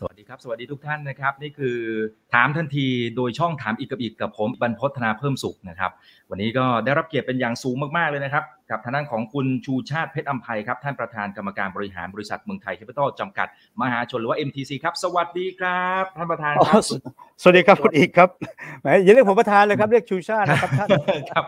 สวัสดีครับ สวัสดีทุกท่านนะครับ นี่คือถามทันที โดยช่องถามอีกกับอีกกับผมบรรพธนาเพิ่มสุขนะครับ วันนี้ก็ได้รับเกียรติเป็นอย่างสูงมาก ๆ เลยนะครับกับทางด้านของคุณชูชาติเพชรอัมภัยครับท่านประธานกรรมการบริหาร บริษัทเมืองไทยแคปิตอลจำกัดมหาชนหรือว่า MTC ครับ สวัสดีครับ ท่านประธานครับ สวัสดีครับคุณอีกครับแหมอย่าเรียกผมประธานเลยครับ เรียกชูชาตินะครับครับ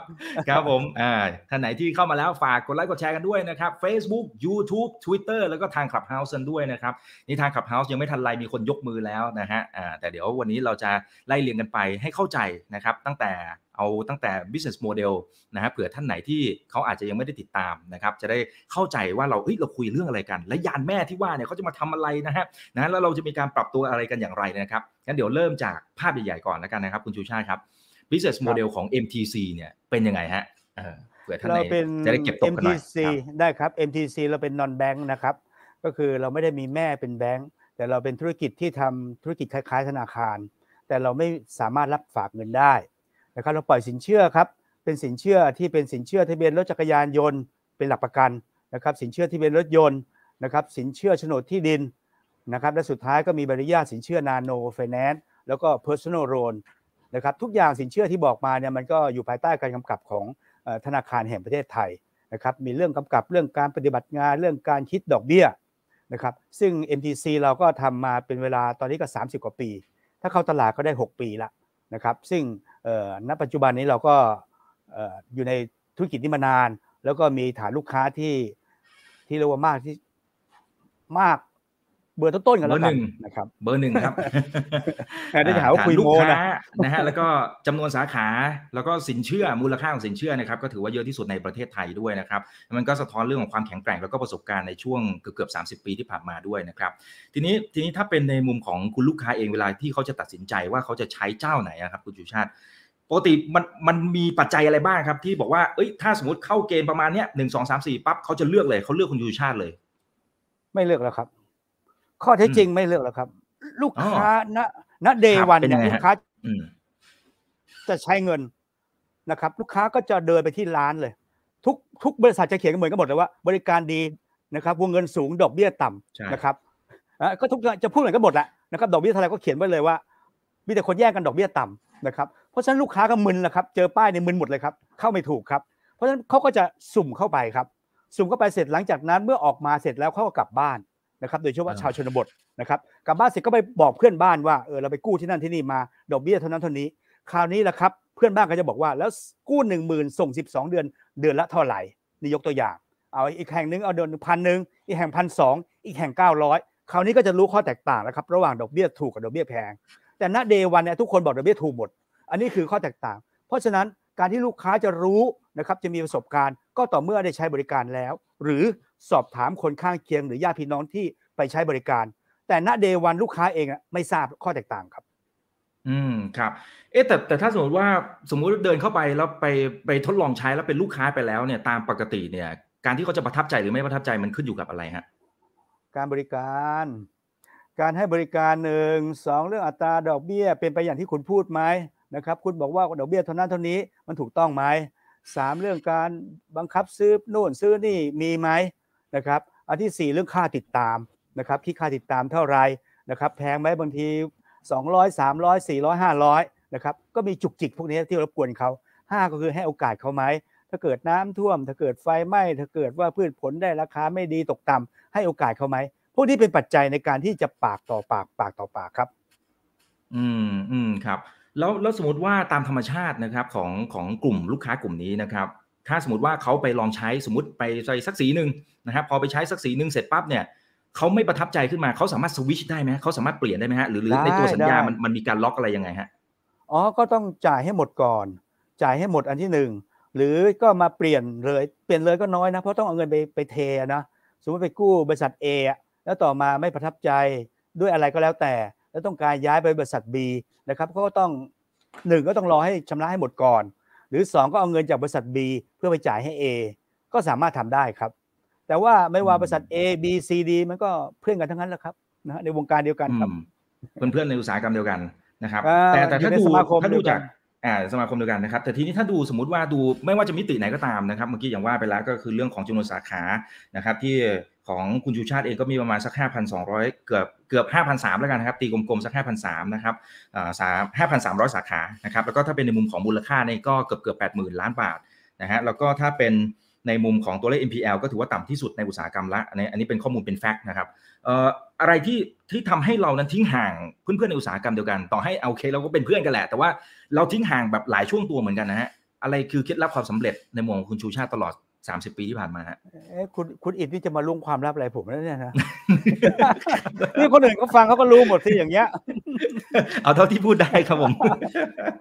ครับผมอ่าท่านไหนที่เข้ามาแล้วฝากกดไลค์กดแชร์กันด้วยนะครับ Facebook YouTube Twitter แล้วก็ทางคลับเฮาส์นด้วยนะครับนี่ทางคลับเฮาส์ยังไม่ทันไรมีคนยกมือแล้วนะฮะอ่าแต่เดี๋ยววันนี้เราจะไล่เรียงกันไปให้เข้าใจนะครับ ตั้งแต่เอาตั้งแต่ business model นะฮะเผื่อท่านไหนที่เขาอาจจะยังไม่ได้ติดตามนะครับจะได้เข้าใจว่าเราเฮ้ยเราคุยเรื่องอะไรกัน และยานแม่ที่ว่าเนี่ยเขาจะมาทำอะไรนะฮะนะแล้วเราจะมีการปรับตัวอะไรกันอย่างไรนะครับงั้นเดี๋ยวเริ่มจากภาพใหญ่ๆก่อนแล้วกันนะครับ คุณชูชาติครับ business model ของ MTC เนี่ยเป็นยังไงฮะเผื่อท่านไหนจะได้เก็บตกกันหน่อย MTC ได้ครับ MTC เราเป็น non bank นะครับก็คือเราไม่ได้มีแม่เป็นแบงก์แต่เราเป็นธุรกิจที่ทำธุรกิจคล้ายๆธนาคารแต่เราไม่สามารถรับฝากเงินได้นะครับเราปล่อยสินเชื่อครับ เป็นสินเชื่อที่เป็นสินเชื่อทะเบียนรถจักรยานยนต์เป็นหลักประกันนะครับ สินเชื่อที่เป็นรถยนต์นะครับ สินเชื่อโฉนดที่ดินนะครับ และสุดท้ายก็มีบริญาตสินเชื่อนาโนไฟแนนซ์แล้วก็เพอร์ซันอลโรนนะครับ ทุกอย่างสินเชื่อที่บอกมาเนี่ยมันก็อยู่ภายใต้การกำกับของธนาคารแห่งประเทศไทยนะครับ มีเรื่องกำกับเรื่องการปฏิบัติงานเรื่องการคิดดอกเบี้ยนะครับ ซึ่ง MTC เราก็ทำมาเป็นเวลาตอนนี้ก็30กว่าปี ถ้าเข้าตลาดก็ได้ 6 ปีละนะครับ ซึ่งณปัจจุบันนี้เราก็อยู่ในธุรกิจนี้มานาน แล้วก็มีฐานลูกค้าที่ที่เรียกว่ามากที่มากเบอร์ต้นๆกันแล้วกันนะครับเบอร์หนึ่งครับได้จะหาว่าคุยโมนะนะฮะแล้วก็จำนวนสาขาแล้วก็สินเชื่อมูลค่าของสินเชื่อนะครับ ก็ถือว่าเยอะที่สุดในประเทศไทยด้วยนะครับ มันก็สะท้อนเรื่องของความแข็งแกร่ง แล้วก็ประสบการณ์ในช่วงเกือบๆสาปีที่ผ่านมาด้วยนะครับ ทีนี้ทีนี้ถ้าเป็นในมุมของคุณลูกค้าเองเวลาที่เขาจะตัดสินใจว่าเขาจะใช้เจ้าไหนครับ คุณจูชาติปกติมันมันมีปัจจัยอะไรบ้างครับ ที่บอกว่าเอ้ยถ้าสมมติเข้าเกณฑ์ประมาณเนี้ยหนึ่งสองสามสี่ปั๊บเขาจะเลือกเลยเขาเลือกคุณยูชาติเลย ไม่เลือกแล้วครับข้อเท็จจริงไม่เลือกหรอกครับ ลูกค้าณณเดวันเนี่ยลูกค้าจะใช้เงินนะครับ ลูกค้าก็จะเดินไปที่ร้านเลย ทุกทุกบริษัทจะเขียนกเหมือนกันหมดเลยว่า บริการดีนะครับวงเงินสูงดอกเบี้ยต่ำนะครับก็ทุกจะพูดเหมือนกันหมดแหละนะครับดอกเบี้ยเท่าไรก็เขียนไว้เลยว่า มีแต่คนแย่งกันดอกเบี้ยต่ำ นะครับเพราะฉะนั้นลูกค้าก็มึนแหละครับ เจอป้ายในมึนหมดเลยครับ เข้าไม่ถูกครับเพราะฉะนั้นเขาก็จะสุ่มเข้าไปครับสุ่มเข้าไปเสร็จหลังจากนั้น เมื่อออกมาเสร็จแล้วเขาก็กลับบ้านนะครับโดยเฉพาะชาวชนบทนะครับกลับบ้านเสร็จก็ไปบอกเพื่อนบ้านว่าเออเราไปกู้ที่นั่นที่นี่มาดอกเบี้ยเท่านั้นเท่านี้ คราวนี้แหละครับ เพื่อนบ้านก็จะบอกว่า แล้วกู้หนึ่งหมื่นส่งสิบสองเดือนเดือนละเท่าไหร่นี่ยกตัวอย่าง เอาอีกแห่งหนึ่งเอาเดือนพันหนึ่งอีกแห่งพันสองอีกแห่งเก้าร้อยคราวนี้ก็จะรู้ข้อแตกต่างแล้วครับระหว่างดอกเบี้ยถูกกับ ดอกเบี้ยแพงแต่ณเดวันเนี่ยทุกคนบอกดอกเบี้ยถูกหมดอันนี้คือข้อแตกต่าง เพราะฉะนั้นการที่ลูกค้าจะรู้นะครับจะมีประสบการณ์ก็ต่อเมื่อได้ใช้บริการแล้ว หรือสอบถามคนข้างเคียงหรือญาติพี่น้องที่ไปใช้บริการ แต่ณเดวันลูกค้าเองไม่ทราบข้อแตกต่างครับ อืมครับเอ๊แต่แต่ถ้าสมมติว่าสมมุติเดินเข้าไปแล้วไปไปทดลองใช้แล้วเป็นลูกค้าไปแล้วเนี่ยตามปกติเนี่ยการที่เขาจะประทับใจหรือไม่ประทับใจมันขึ้นอยู่กับอะไรฮะการบริการ การให้บริการหนึ่งสองเรื่องอัตราดอกเบี้ยเป็นไปอย่างที่คุณพูดไหมนะครับ คุณบอกว่าดอกเบี้ยเท่านั้นเท่านี้มันถูกต้องไหมสามเรื่องการบังคับซื้อโน่นซื้อนี่มีไหมนะครับอันที่ 4 เรื่องค่าติดตามนะครับ คิดค่าติดตามเท่าไรนะครับ แพงไหมบางที 200 300 400 500นะครับ ก็มีจุกจิก พวกนี้ที่รบกวนเขา5 ก็คือให้โอกาสเขาไหม ถ้าเกิดน้ำท่วม ถ้าเกิดไฟไหม้ ถ้าเกิดว่าพืชผลได้ราคาไม่ดีตกต่ำให้โอกาสเขาไหม พวกนี้เป็นปัจจัยในการที่จะปากต่อปากปากต่อปากครับ อืมอืมครับ แล้ว แล้วสมมติว่าตามธรรมชาตินะครับของของกลุ่มลูกค้ากลุ่มนี้นะครับถ้าสมมติว่าเขาไปลองใช้สมมติไปใส่สักสีหนึ่งนะครับพอไปใช้สักสีหนึ่งเสร็จปั๊บเนี่ยเขาไม่ประทับใจขึ้นมาเขาสามารถสวิชได้ไหมเขาสามารถเปลี่ยนได้ไหมฮะหรือในตัวสัญญามันมันมีการล็อกอะไรยังไงฮะอ๋อก็ต้องจ่ายให้หมดก่อน จ่ายให้หมดอันที่หนึ่งหรือก็มาเปลี่ยนเลยเปลี่ยนเลยก็น้อยนะ เพราะต้องเอาเงินไปไปเทนะสมมติไปกู้บริษัท A แล้วต่อมาไม่ประทับใจด้วยอะไรก็แล้วแต่ แล้วต้องการย้ายไปบริษัท B นะครับก็ต้องหนึ่งก็ต้องรอให้ชำระให้หมดก่อนหรือ 2 ก็เอาเงินจากบริษัท B เพื่อไปจ่ายให้ A ก็สามารถทำได้ครับ แต่ว่าไม่ว่าบริษัท A B C D มันก็เพื่อนกันทั้งนั้นแหละครับนะในวงการเดียวกันครับเพื่อนๆในอุตสาหกรรมเดียวกันนะครับ แต่แต่ถ้าดูถ้าดูจากสมาคมเดียวกันนะครับ แต่ทีนี้ถ้าดูสมมติว่าดูไม่ว่าจะมิติไหนก็ตามนะครับ เมื่อกี้อย่างว่าไปแล้วก็คือเรื่องของจำนวนสาขา นะครับ ที่ของคุณชูชาติเองก็มีประมาณสัก 5,200 เกือบเกือบ5,300แล้วกันนะครับ ตีกลมๆ สัก 5,300นะครับสาม5,300 สาขา นะครับ แล้วก็ถ้าเป็นในมุมของมูลค่าเนี่ยก็เกือบเกือบ 80,000 ล้านบาทนะฮะ แล้วก็ถ้าเป็นในมุมของตัวเลข NPL ก็ถือว่าต่ำที่สุดในอุตสาหกรรมละอันนี้อันนี้เป็นข้อมูลเป็นแฟกต์นะครับอะไรที่ที่ทำให้เรานั้นทิ้งห่างเพื่อนๆ ในอุตสาหกรรมเดียวกัน ต่อให้โอเค เราก็เป็นเพื่อนกันแหละ แต่ว่าเราทิ้งห่างแบบหลายช่วงตัวเหมือนกันนะฮะอะไรคือเคล็ดลับความสำเร็จในมุมของคุณชูชาติตลอดสามสิบปีที่ผ่านมาฮะคุณคุณอิดนี่จะมาลุ้งความลับอะไรผมแล้วเนี่ยนะ นี่คนอื่นก็ฟังเขาก็รู้หมดสิอย่างเงี้ย เอาเท่าที่พูดได้ครับผม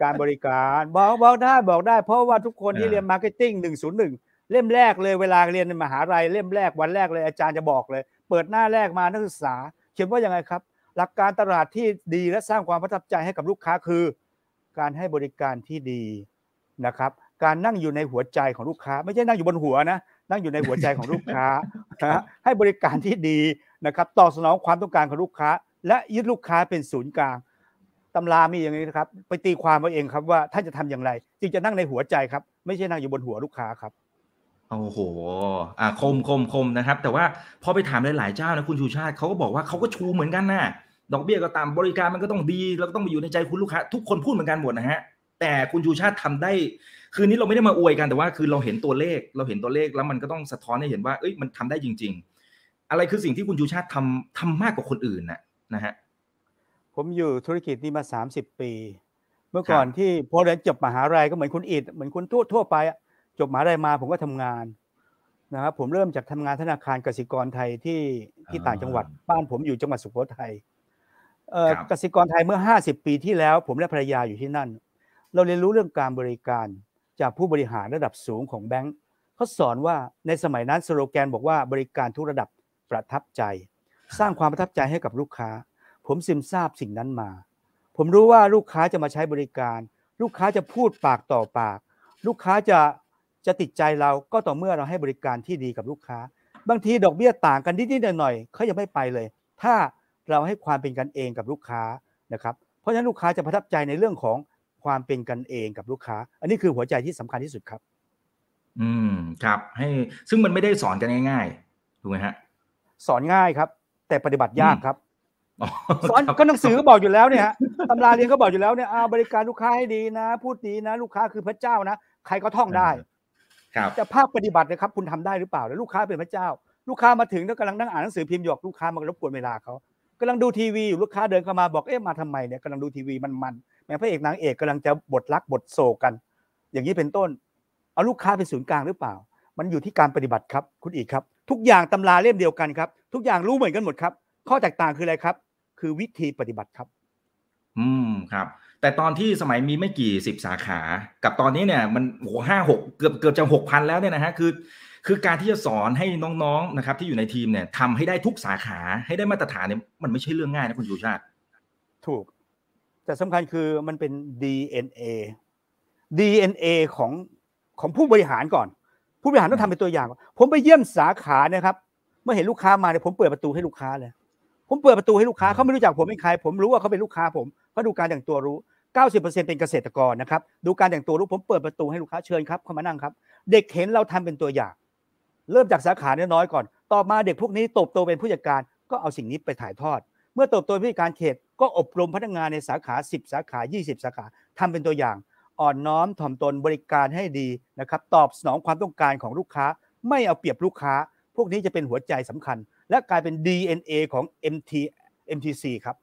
การบริการบอกบอกได้บอกได้เพราะว่าทุกคนที่เรียนมาร์เก็ตติ้งหนึ่งศูนย์หนึ่งเล่มแรกเลยเวลาเรียนในมหาลัยเล่มแรกวันแรกเลยอาจารย์จะบอกเลย เปิดหน้าแรกมานักศึกษา เขียนว่ายังไงครับ หลักการตลาดที่ดีและสร้างความประทับใจให้กับลูกค้าคือ การให้บริการที่ดีนะครับการนั่งอยู่ในหัวใจของลูกค้า ไม่ใช่นั่งอยู่บนหัวนะ นั่งอยู่ในหัวใจของลูกค้านะให้บริการที่ดีนะครับตอบสนองความต้องการของลูกค้า และยึดลูกค้าเป็นศูนย์กลางตำรามีอย่างนี้นะครับ ไปตีความเอาเองครับว่าท่านจะทำอย่างไรจึงจะนั่งในหัวใจครับไม่ใช่นั่งอยู่บนหัวลูกค้าครับโอ้โหอ่าคมคมคมนะครับ แต่ว่าพอไปถามหลายๆเจ้านะคุณชูชาติเขาก็บอกว่าเขาก็ชูเหมือนกันนะดอกเบี้ยก็ตามบริการมันก็ต้องดีแล้วก็ต้องไปอยู่ในใจคุณลูกค้า ทุกคนพูดเหมือนกันหมดนะฮะแต่คุณชูชาติทำได้คืนนี้เราไม่ได้มาอวยกันแต่ว่าคือเราเห็นตัวเลขเราเห็นตัวเลขแล้วมันก็ต้องสะท้อนให้เห็นว่าเอ้ยมันทำได้จริง ๆ อะไรคือสิ่งที่คุณชูชาติทำทำมากกว่าคนอื่นนะนะฮะผมอยู่ธุรกิจนี้มา 30 ปี เมื่อก่อนที่พอเรียนจบมหาลัยก็เหมือนคุณอิดเหมือนคุณทั่วทั่วไปจบมหาลัยมาผมก็ทำงานนะครับผมเริ่มจากทำงานธนาคารกสิกรไทยที่ที่ต่างจังหวัดบ้านผมอยู่จังหวัดสุโขทัยกสิกรไทยเมื่อ 50 ปีที่แล้วผมและภรรยาอยู่ที่นั่น เราเรียนรู้เรื่องการบริการจากผู้บริหารระดับสูงของแบงก์เขาสอนว่าในสมัยนั้นสโลแกนบอกว่าบริการทุกระดับประทับใจ สร้างความประทับใจให้กับลูกค้า ผมซึมทราบสิ่งนั้นมา ผมรู้ว่าลูกค้าจะมาใช้บริการ ลูกค้าจะพูดปากต่อปาก ลูกค้าจะจะติดใจเราก็ต่อเมื่อเราให้บริการที่ดีกับลูกค้า บางทีดอกเบี้ยต่างกันนิดๆหน่อยๆเขายังไม่ไปเลย ถ้าเราให้ความเป็นกันเองกับลูกค้านะครับ เพราะฉะนั้นลูกค้าจะประทับใจในเรื่องของความเป็นกันเองกับลูกค้า อันนี้คือหัวใจที่สำคัญที่สุดครับ อืม ครับ ให้ซึ่งมันไม่ได้สอนกันง่ายๆถูกไหมฮะสอนง่ายครับ แต่ปฏิบัติยากครับ สอนก็หนังสือก็บอกอยู่แล้วเนี่ยตำราเรียนก็บอกอยู่แล้วเนี่ยอาบริการลูกค้าให้ดีนะ พูดดีนะลูกค้าคือพระเจ้านะใครก็ท่องได้ ครับแต่ภาคปฏิบัตินะครับคุณทำได้หรือเปล่าแล้วลูกค้าเป็นพระเจ้า ลูกค้ามาถึงแล้วกำลังนั่งอ่านหนังสือพิมพ์หยอก ลูกค้ามารบกวนเวลาเขากำลังดูทีวีอยู่ลูกค้าเดินเข้ามาบอกเอ๊ะมาทำไมเนี่ยกำลังดูทีวีมันมันแม้พระเอกนางเอกกาลังจะบทรักบทโศกกัน อย่างนี้เป็นต้นเอาลูกค้าเป็นศูนย์กลางหรือเปล่า มันอยู่ที่การปฏิบัติครับ คุณอีกครับ ทุกอย่างตำราเล่มเดียวกันครับทุกอย่างรู้เหมือนกันหมดครับข้อแตกต่างคืออะไรครับ คือวิธีปฏิบัติครับ อืมครับ แต่ตอนที่สมัยมีไม่กี่สิบสาขากับตอนนี้เนี่ยมันโหห้าหกเกือบเกือบจะหกพันแล้วเนี่ยนะฮะคือ คือการที่จะสอนให้น้องๆนะครับ ที่อยู่ในทีมเนี่ยทำให้ได้ทุกสาขาให้ได้มาตรฐานเนี่ยมันไม่ใช่เรื่องง่ายนะคุณชูชาติถูกแต่สำคัญคือมันเป็น DNA DNA ของของผู้บริหารก่อน ผู้บริหารต้องทำเป็นตัวอย่าง ผมไปเยี่ยมสาขานะครับเมื่อเห็นลูกค้ามาเนี่ยผมเปิดประตูให้ลูกค้าเลยผมเปิดประตูให้ลูกค้าเขาไม่รู้จักผมเป็นใคร ผมรู้ว่าเขาเป็นลูกค้าผมเขาดูการอย่างตัวรู้ 90%เป็นเกษตรกรนะครับดูการแต่งตัวรู้ผมเปิดประตูให้ลูกค้าเชิญครับเข้ามานั่งครับ เด็กเห็นเราทำเป็นตัวอย่าง เริ่มจากสาขาน้อยๆก่อนต่อมาเด็กพวกนี้โตโตเป็นผู้จัดการก็เอาสิ่งนี้ไปถ่ายทอด เมื่อโตโตเป็นผู้จัดการเขตก็อบรมพนักงานในสาขา 10 สาขา 20 สาขา ทำเป็นตัวอย่าง อ่อนน้อมถ่อมตนบริการให้ดีนะครับ ตอบสนองความต้องการของลูกค้า ไม่เอาเปรียบลูกค้า พวกนี้จะเป็นหัวใจสำคัญ และกลายเป็น DNA ของ MT MTC ครับ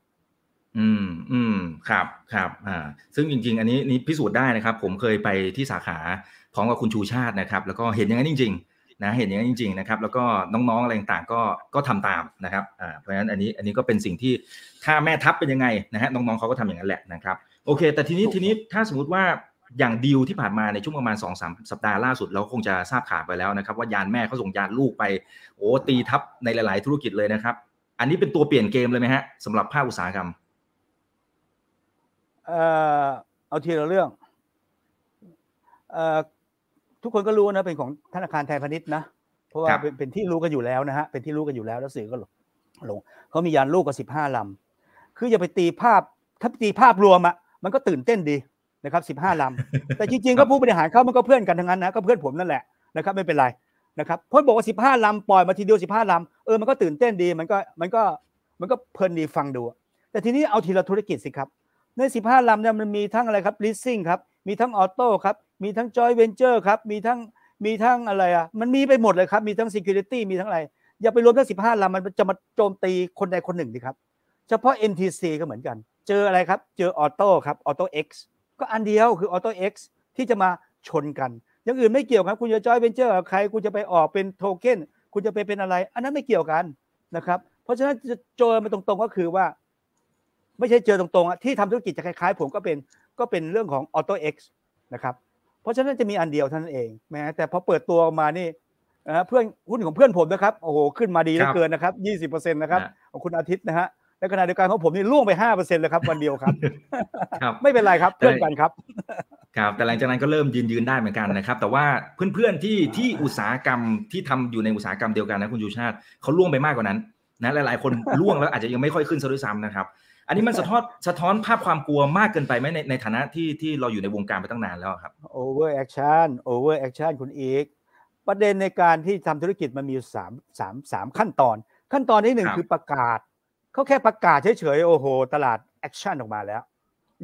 อืมอืมครับครับอ่าซึ่งจริง ๆ อันนี้นี่พิสูจน์ได้นะครับ ผมเคยไปที่สาขา พร้อมกับคุณชูชาตินะครับ แล้วก็เห็นอย่างนั้นจริง ๆนะเห็นอย่างนั้นจริงๆนะครับแล้วก็น้องๆอะไรต่างๆก็ก็ทำตาม นะครับอ่าเพราะฉะนั้นอันนี้อันนี้ก็เป็นสิ่งที่ถ้าแม่ทัพเป็นยังไงนะฮะน้องๆเขาก็ทำอย่างนั้นแหละนะครับโอเค แต่ทีนี้ทีนี้ถ้าสมมติว่าอย่างดีลที่ผ่านมาในช่วงประมาณ2อสสัปดาห์ล่าสุดเราคงจะทราบข่าวไปแล้วนะครับ ว่ายานแม่เขาส่งยานลูกไปโอ้ตีทับในหลายๆธุรกิจเลยนะครับ อันนี้เป็นตัวเปลี่ยนเกมเลยไหมฮะสำหรับภาคอุตสาหกรรม เอ่อเอาทีละเรื่องเอ่อทุกคนก็รู้นะเป็นของธนาคารไทยพาณิชย์นะเพราะว่าเป็นที่รู้กันอยู่แล้วนะฮะเป็นที่รู้กันอยู่แล้วแล้วสื่อก็ลงเขามียานลูกกับสิบห้าลำคืออย่าไปตีภาพถ้าตีภาพรวมอะมันก็ตื่นเต้นดีนะครับสิบห้าลำแต่จริงๆก็ผู้บริหารเขามันก็เพื่อนกันทั้งนั้นนะก็เพื่อนผมนั่นแหละนะครับไม่เป็นไรนะครับเพ่อบอกว่าสิบห้าลำปล่อยมาทีเดียวสิบห้าลำเออมันก็ตื่นเต้นดีมันก็มันก็มันก็เพลินดีฟังดูแต่ทีนี้เอาทีละธุรกิจสิครับในสิบห้าลำเนี่ยมันมีทั้งอะไรครับลิสซิ่งครับมีทั้งออโต้ครับ มีทั้งจอยเวนเจอร์ครับ มีทั้ง มีทั้งอะไรอ่ะ มันมีไปหมดเลยครับ มีทั้ง Security มีทั้งอะไร อย่าไปรวมทั้ง15ลำมันจะมาโจมตีคนใดคนหนึ่งดีครับ เฉพาะ n t c ก็เหมือนกัน เจออะไรครับ เจอออโต้ครับ ออโต้ X ก็อันเดียวคือออโต้ X ที่จะมาชนกัน อย่างอื่นไม่เกี่ยวครับ คุณจะจอยเวนเจอร์กับใคร คุณจะไปออกเป็นโทเค็นคุณจะไปเป็นอะไร อันนั้นไม่เกี่ยวกันนะครับ เพราะฉะนั้นจะเจอมาตรงๆก็คือว่า ไม่ใช่เจอตรงๆที่ทำธุรกิจจะคล้ายๆผมก็เป็นก็เป็นเรื่องของ Auto X นะครับเพราะฉะนั้นจะมีอันเดียวเท่านั้นเองแม้แต่พอเปิดตัวมานี่นะเพื่อนหุ้นของเพื่อนผมนะครับโอ้โหขึ้นมาดีเหลือเกินนะครับยี่สิบเปอร์เซ็นต์นะครับของคุณอาทิตย์นะฮะและขณะเดียวกันของผมนี่ร่วงไปห้าเปอร์เซ็นต์เลยครับวันเดียวครับครับไม่เป็นไรครับเพื่อนกันครับครับแต่หลังจากนั้นก็เริ่มยืนยืนได้เหมือนกันนะครับแต่ว่าเพื่อนๆที่ที่อุตสาหกรรมที่ทำอยู่ในอุตสาหกรรมเดียวกันนะคุณยูชาติเขาล่วงไปมากกว่านั้นนะหลาย ๆคนล่วงแล้วอาจจะยังไม่ค่อยขึ้นซะด้วยซ้ำนะครับอันนี้มันสะท้อนสะท้อนภาพความกลัวมากเกินไปไหมในในฐานะที่ที่เราอยู่ในวงการไปตั้งนานแล้วครับ over action over action คุณอีก ประเด็นในการที่ทำธุรกิจมันมีสามสามสามขั้นตอน ขั้นตอนที่หนึ่งคือประกาศเขาแค่ประกาศเฉยๆโอ้โหตลาดแอคชั่นออกมาแล้ว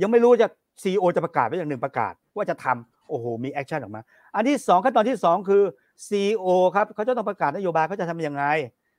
ยังไม่รู้จะซีอจะประกาศไปอย่างหนึ่งประกาศว่าจะทำโอ้โหมีแอคชั่นออกมา อันที่ 2 ขั้นตอนที่ 2 คือ c ีอครับเขาจะต้องประกาศนโยบายเขาจะทํำยังไง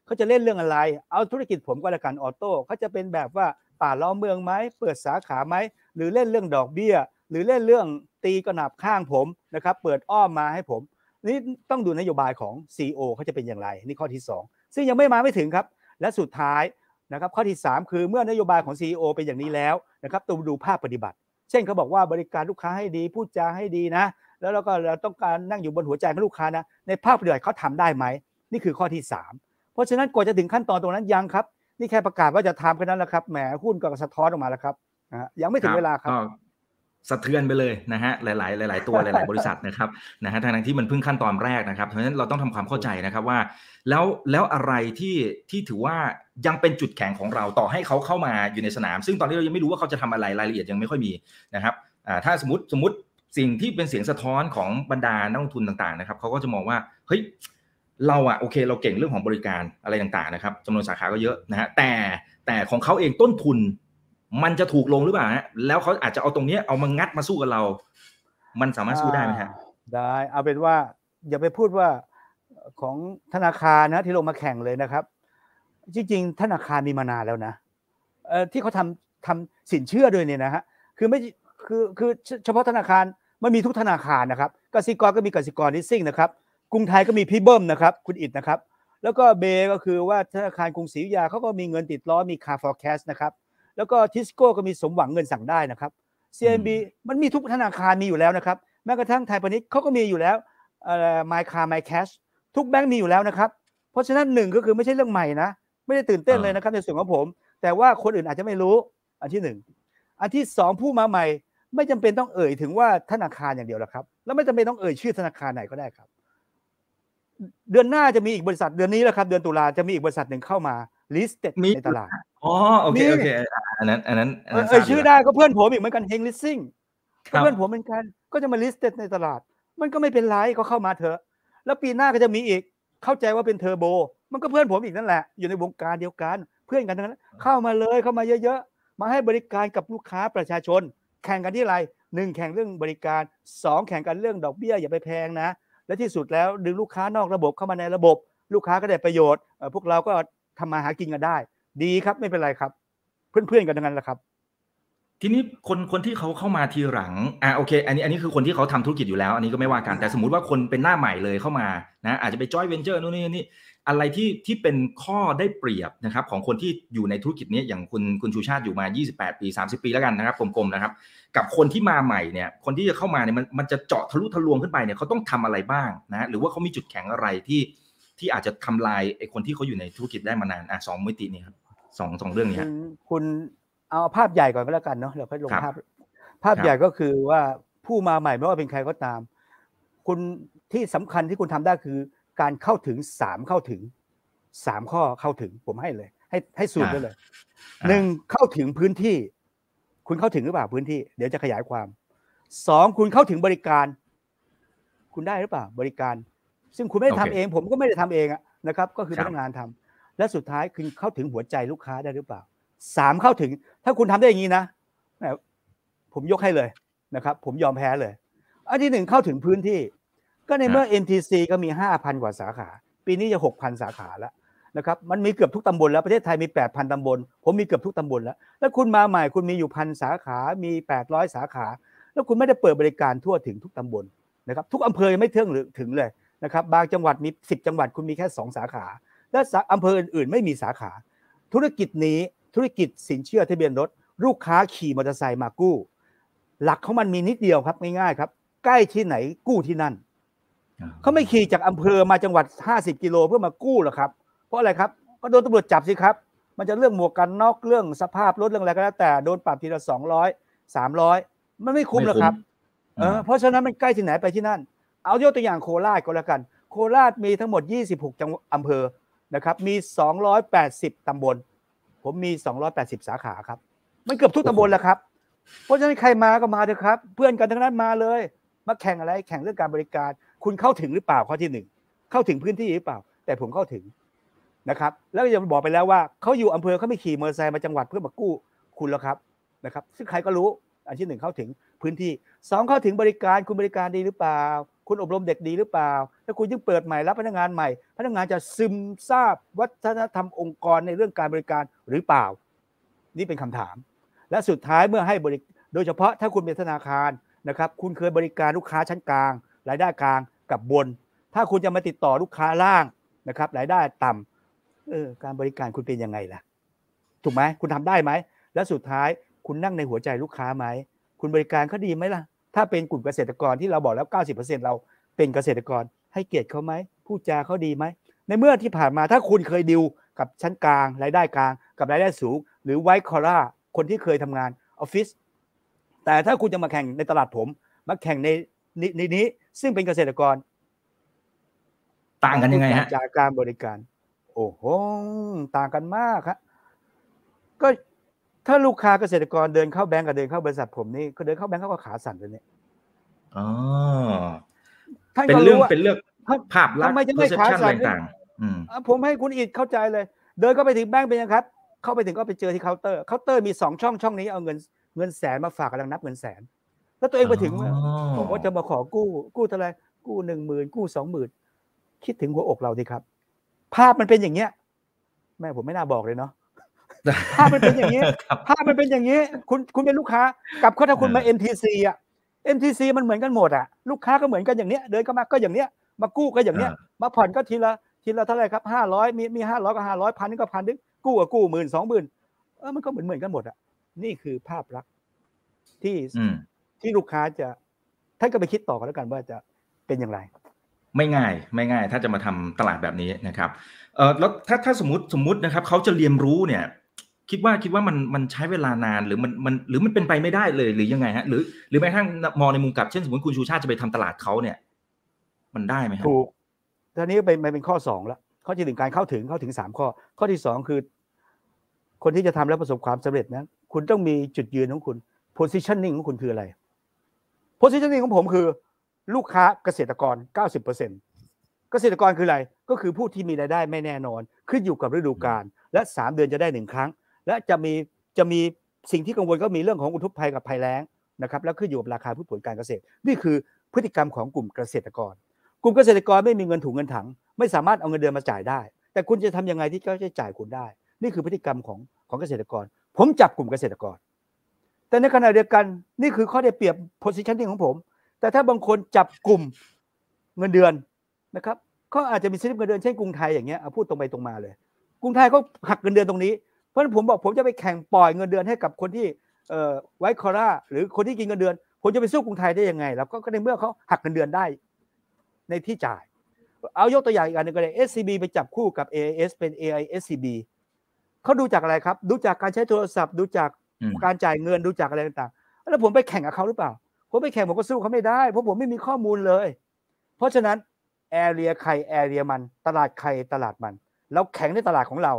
เขาจะเล่นเรื่องอะไรเอาธุรกิจผมก็แล้วกันออโต้เขาจะเป็นแบบว่าป่าล้อมเมืองไหม เปิดสาขาไหม หรือเล่นเรื่องดอกเบี้ย หรือเล่นเรื่องตีกระหนับข้างผมนะครับ เปิดอ้อมมาให้ผม นี่ต้องดูนโยบายของ c โอเขาจะเป็นอย่างไร นี่ข้อที่ 2 ซึ่งยังไม่มาไม่ถึงครับ และสุดท้ายนะครับข้อที่ 3 คือเมื่อนโยบายของ c โอเป็นอย่างนี้แล้วนะครับต้องดูภาพปฏิบัติ เช่นเขาบอกว่าบริการลูกค้าให้ดี พูดจาให้ดีนะ แล้วเราก็เราต้องการนั่งอยู่บนหัวใจของลูกค้านะ ในภาพปฏิบัติเขาทำได้ไหม นี่คือข้อที่ 3 เพราะฉะนั้นกว่าจะถึงขั้นตอนตรงนั้นยังครับนี่แค่ประกาศว่าจะทำแค่นั้นแหละครับ แหมหุ้นก็สะท้อนออกมาแล้วครับยังไม่ถึงเวลาครับ สะเทือนไปเลยนะฮะ หลาย ๆ หลาย ๆ ตัวหลาย ๆ บริษัทนะครับ นะฮะทางที่มันเพิ่งขั้นตอนแรกนะครับเพราะฉะนั้นเราต้องทำความเข้าใจนะครับว่า แล้วแล้วอะไรที่ที่ถือว่ายังเป็นจุดแข็งของเราต่อให้เขาเข้ามาอยู่ในสนาม ซึ่งตอนนี้เรายังไม่รู้ว่าเขาจะทำอะไรรายละเอียดยังไม่ค่อยมีนะครับ ถ้าสมมติสมมติสิ่งที่เป็นเสียงสะท้อนของบรรดานักลงทุนต่าง ๆ นะครับเขาก็จะมองว่าเฮ้ยเราอะโอเคเราเก่งเรื่องของบริการอะไรต่างๆ นะครับจำนวนสาขาก็เยอะนะฮะแต่แต่ของเขาเองต้นทุน มันจะถูกลงหรือเปล่าฮะแล้วเขาอาจจะเอาตรงนี้เอามางัดมาสู้กับเรา มันสามารถสู้ได้ไหมฮะได้เอาเป็นว่าอย่าไปพูดว่าของธนาคารนะที่ลงมาแข่งเลยนะครับ จริงๆธนาคารมีมานานแล้วนะเออ่ที่เขาทำทำสินเชื่อด้วยเนี่ยนะฮะคือไม่คือคือเฉพาะธนาคารมันมีทุกธนาคารนะครับกสิกรก็มีกสิกรลิสซิ่งนะครับกรุงไทยก็มีพี่เบิ้มนะครับคุณอิดนะครับแล้วก็เบก็คือว่าธนาคารกรุงศรีอยุธยาเขาก็มีเงินติดล้อมีคาฟอร์แคสนะครับแล้วก็ทิสโก้ก็มีสมหวังเงินสั่งได้นะครับ CMB มันมีทุกธนาคารมีอยู่แล้วนะครับ แม้กระทั่งไทยพาณิชย์เขาก็มีอยู่แล้วเอ่อ my car my cash ทุกแบงก์มีอยู่แล้วนะครับ เพราะฉะนั้นหนึ่งก็คือไม่ใช่เรื่องใหม่นะ ไม่ได้ตื่นเต้นเลยนะครับในส่วนของผม แต่ว่าคนอื่นอาจจะไม่รู้อันที่หนึ่งอันที่สองผู้มาใหม่ ไม่จำเป็นต้องเอ่ยถึงว่าธนาคารอย่างเดียวหรอกครับแล้วไม่จำเป็นต้องเอ่ยชื่อธนาคารไหนก็ได้ครับเดือนหน้าจะมีอีกบริษัทเดือนนี้แหละครับ เดือนตุลาจะมีอีกบริษัทหนึ่งเข้ามา listed ในตลาด อ๋อโอเคโอเคอันนั้นอันนั้นเออชื่อได้ก็เพื่อนผมอีกเหมือนกันเฮงลิสซิ่งเพื่อนผมเหมือนกัน ก็จะมา listed ในตลาด มันก็ไม่เป็นไรก็เข้ามาเถอะ แล้วปีหน้าก็จะมีอีก เข้าใจว่าเป็นเทอร์โบมันก็เพื่อนผมอีกนั่นแหละอยู่ในวงการเดียวกัน เพื่อนกันทั้งนั้นเข้ามาเลยเข้ามาเยอะๆ มาให้บริการกับลูกค้าประชาชน แข่งกันที่อะไรหนึ่งแข่งเรื่องบริการสองแข่งกันเรื่องดอกเบี้ย อย่าไปแพงนะและที่สุดแล้วดึงลูกค้านอกระบบเข้ามาในระบบ ลูกค้าก็ได้ประโยชน์พวกเราก็ทำมาหากินกันได้ ดีครับไม่เป็นไรครับเพื่อนๆกันทั้งนั้นแหละครับ ทีนี้คนคนที่เขาเข้ามาทีหลังอ่าโอเคอันนี้อันนี้คือคนที่เขาทำธุรกิจอยู่แล้วอันนี้ก็ไม่ว่ากัน แต่สมมติว่าคนเป็นหน้าใหม่เลยเข้ามานะอาจจะไปจอยเวนเจอร์นู่นนี่นี่อะไรที่ที่เป็นข้อได้เปรียบนะครับ ของคนที่อยู่ในธุรกิจนี้อย่างคุณคุณชูชาติอยู่มา 28 ปี 30 ปีแล้วกันนะครับกลมๆนะครับ กับคนที่มาใหม่เนี่ย คนที่จะเข้ามาเนี่ยมันมันจะเจาะทะลุทะลวงขึ้นไปเนี่ยเขาต้องทำอะไรบ้างนะ หรือว่าเขามีจุดแข็งอะไรที่ที่อาจจะทำลายไอ้คนที่เขาอยู่ในธุรกิจได้มานานอ่ะสองมิตินี้ครับสองสองเรื่องนี้คุณเอาภาพใหญ่ก่อนก็แล้วกันเนาะเราค่อยลงภาพภาพใหญ่ก็คือว่าผู้มาใหม่ไม่ว่าเป็นใครก็ตามคุณที่สำคัญที่คุณทำได้คือการเข้าถึงสามเข้าถึงสามข้อเข้าถึงผมให้เลย ให้ให้สูตรไปเลยหนึ่งเข้าถึงพื้นที่ คุณเข้าถึงหรือเปล่าพื้นที่ เดี๋ยวจะขยายความสองคุณเข้าถึงบริการ คุณได้หรือเปล่า บริการ ซึ่งคุณไม่ได้ทำเอง ผมก็ไม่ได้ทำเองนะครับ ก็คือพนักงานทำ และสุดท้ายคุณเข้าถึงหัวใจลูกค้าได้หรือเปล่าสามเข้าถึง ถ้าคุณทำได้อย่างนี้นะ ผมยกให้เลยนะครับ ผมยอมแพ้เลย อันที่หนึ่งเข้าถึงพื้นที่ก็ในเมื่อ n t c ก็มี 5,000 กว่าสาขา ปีนี้จะ 6,000 สาขาแล้วนะครับ มันมีเกือบทุกตำบลแล้ว ประเทศไทยมี 8,000ตำบล ผมมีเกือบทุกตำบลแล้ว แล้วคุณมาใหม่คุณมีอยู่พันสาขา มี 800 สาขา แล้วคุณไม่ได้เปิดบริการทั่วถึงทุกตำบลนะครับ ทุกอำเภอยังไม่เที่ยงหรือถึงเลยนะครับ บางจังหวัดมี10จังหวัดคุณมีแค่ 2 สาขา และอำเภออื่นๆ ไม่มีสาขา ธุรกิจนี้ ธุรกิจสินเชื่อทะเบียนรถ ลูกค้าขี่มอเตอร์ไซค์มากู้ หลักของมันมีนิดเดียวครับง่ายๆครับ ใกล้ที่ไหนกู้ที่นั่นเขาไม่ขี่จากอำเภอมาจังหวัด 50 กิโล เพื่อมากู้หรอครับ เพราะอะไรครับก็โดนตำรวจจับสิครับ มันจะเรื่องหมวกกันน็อกเรื่องสภาพรถเรื่องอะไรก็แล้วแต่โดนปรับทีละสองร้อยสามร้อยมันไม่คุ้มหรอกครับเออเพราะฉะนั้นมันใกล้ที่ไหนไปที่นั่น เอายกตัวอย่างโคราชก็แล้วกัน โคราชมีทั้งหมด 26 จังหัอำเภอนะครับมี 280 ตำบล ผมมี 280 สาขาครับ มันเกือบทุกตำบลแล้วครับ เพราะฉะนั้นใครมาก็มาเถอะครับ เพื่อนกันทั้งนั้นมาเลย มาแข่งอะไรแข่งเรื่องการบริการคุณเข้าถึงหรือเปล่าข้อที่หนึ่งเข้าถึงพื้นที่หรือเปล่า แต่ผมเข้าถึงนะครับ แล้วก็ยังบอกไปแล้วว่าเขาอยู่อำเภอเขาไม่ขี่มอเตอร์ไซค์มาจังหวัดเพื่อมากู้คุณแล้วครับนะครับ ซึ่งใครก็รู้อันที่หนึ่งเข้าถึงพื้นที่สองเข้าถึงบริการคุณบริการดีหรือเปล่า คุณอบรมเด็กดีหรือเปล่าถ้าคุณยิ่งเปิดใหม่รับพนักงานใหม่พนักงานจะซึมซาบวัฒนธรรมองค์กรในเรื่องการบริการหรือเปล่า นี่เป็นคำถาม และสุดท้ายเมื่อให้บริโดยเฉพาะถ้าคุณเป็นธนาคารนะครับคุณเคยบริการลูกค้าชั้นกลางรายได้กลางกับบน ถ้าคุณจะมาติดต่อลูกค้าล่างนะครับรายได้ต่ำเออการบริการคุณเป็นยังไงล่ะถูกไหมคุณทำได้ไหมและสุดท้ายคุณนั่งในหัวใจลูกค้าไหมคุณบริการเขาดีไหมล่ะ ถ้าเป็นกลุ่มเกษตรกรที่เราบอกแล้ว 90%เราเป็นเกษตรกรให้เกียรติเขาไหมพูดจาเขาดีไหมในเมื่อที่ผ่านมาถ้าคุณเคยดิวกับชั้นกลางรายได้กลางกับรายได้สูง หรือไวท์คอร่าคนที่เคยทำงานออฟฟิศแต่ถ้าคุณจะมาแข่งในตลาดผมมาแข่งในในนี้ซึ่งเป็นเกษตรกร ต่างกันยังไงฮะจากการบริการ โอ้โห ต่างกันมากฮะก็ถ้าลูกค้าเกษตรกรเดินเข้าแบงก์กับเดินเข้าบริษัท ผมนี่ก็เดินเข้าแบงก์เขาก็ขาสั่นเลยเนี่ยอ๋อท่านก็รู้ว่าเป็นเรื่องภาพลักษณ์ทำไมจะไม่ขาสั่นต่างผมให้คุณอิดเข้าใจเลย เดินเข้าไปถึงแบงก์เป็นยังครับ เข้าไปถึงก็ไปเจอที่เคาน์เตอร์เคาน์เตอร์ มีสองช่องช่องนี้เอาเงิน เงินแสนมาฝากกำลังนับเงินแสนแล้วตัวเองไปถึงผมว่าจะมาขอกู้กู้เท่าไรกู้หนึ่งหมื่นกู้สองหมื่น คิดถึงหัวอกเราดิครับ ภาพมันเป็นอย่างเนี้ย แม่ผมไม่น่าบอกเลยเนาะภาพมันเป็นอย่างนี้ภาพมันเป็นอย่างนี้คุณคุณเป็นลูกค้า กับถ้าคุณมา MTC อ่ะ MTC มันเหมือนกันหมดอ่ะลูกค้าก็เหมือนกันอย่างเนี้ยเดินก็มาก็อย่างเนี้ยมากู้ก็อย่างเนี้ยมาผ่อนก็ทีละทีละเท่าไรครับห้าร้อยมีมีห้าร้อยก็ห้าร้อยพันนก็พันนึงกู้ก็กู้หมื่นสองหมื่นเออมันก็เหมือนเหมือนกันหมดอ่ะนี่คือภาพลักษณ์ที่ที่ลูกค้าจะ ท่านก็ไปคิดต่อกันแล้วกันว่าจะเป็นอย่างไร ไม่ง่าย ไม่ง่าย ถ้าจะมาทำตลาดแบบนี้นะครับเออแล้วถ้าถ้าสมมติ สมมตินะครับ เขาจะเรียนรู้เนี่ย คิดว่า คิดว่ามัน มันใช้เวลานาน หรือมัน มัน หรือมันเป็นไปไม่ได้เลย หรือยังไงฮะ หรือ หรือแม้กระทั่งมองในมุมกลับ เช่น สมมติคุณชูชาติจะไปทำตลาดเขาเนี่ย มันได้ไหมครับ ถูก ตอนนี้เป็นเป็นข้อสองละข้อที่หนึ่งการเข้าถึงเข้าถึงสามข้อ ข้อที่สองคือ คนที่จะทำแล้วประสบความสำเร็จนะ คุณต้องมีจุดยืนของคุณ positioning ของคุณคืออะไรโพสิชันนิ่งของผมคือลูกค้าเกษตรกร 90%เกษตรกรคืออะไร ก็คือผู้ที่มีรายได้ไม่แน่นอน ขึ้นอยู่กับฤดูกาลและ 3 เดือนจะได้หนึ่งครั้ง และจะมีจะมีสิ่งที่กังวลก็มีเรื่องของอุทกภัยกับภัยแล้งนะครับ แล้วขึ้นอยู่กับราคาพืชผลการเกษตร นี่คือพฤติกรรมของกลุ่มเกษตรกร กลุ่มเกษตรกรไม่มีเงินถุงเงินถัง ไม่สามารถเอาเงินเดือนมาจ่ายได้ แต่คุณจะทำยังไงที่เขาจะจ่ายคุณได้ นี่คือพฤติกรรมของของเกษตรกร ผมจับกลุ่มเกษตรกรแต่ในขณะเดียวกันนี่คือข้อได้เปรียบ positioning ของผมแต่ถ้าบางคนจับกลุ่มเงินเดือนนะครับก็อาจจะมีสลิปเงินเดือนเช่นกรุงไทยอย่างเงี้ยพูดตรงไปตรงมาเลย กรุงไทยก็หักเงินเดือนตรงนี้เพราะฉะนั้นผมบอกผมจะไปแข่งปล่อยเงินเดือนให้กับคนที่ไวคอร่าหรือคนที่ กินเงินเดือนผมจะไปสู้กรุงไทยได้ยังไงแล้วก็ในเมื่อเขาหักเงินเดือนได้ในที่จ่าย เอายกตัวอย่างอีกอันนึงก็เลย SCB ไปจับคู่กับ AIS เป็น AISCB เขาดูจากอะไรครับดูจากการใช้โทรศัพท์ดูจากการจ่ายเงินดูจากอะไรต่างๆ แล้วผมไปแข่งกับเขาหรือเปล่า ผมไปแข่งผมก็สู้เขาไม่ได้ เพราะผมไม่มีข้อมูลเลย เพราะฉะนั้นแอเรียใครแอเรียมันตลาดใครตลาดมันเราแข่งในตลาดของเรา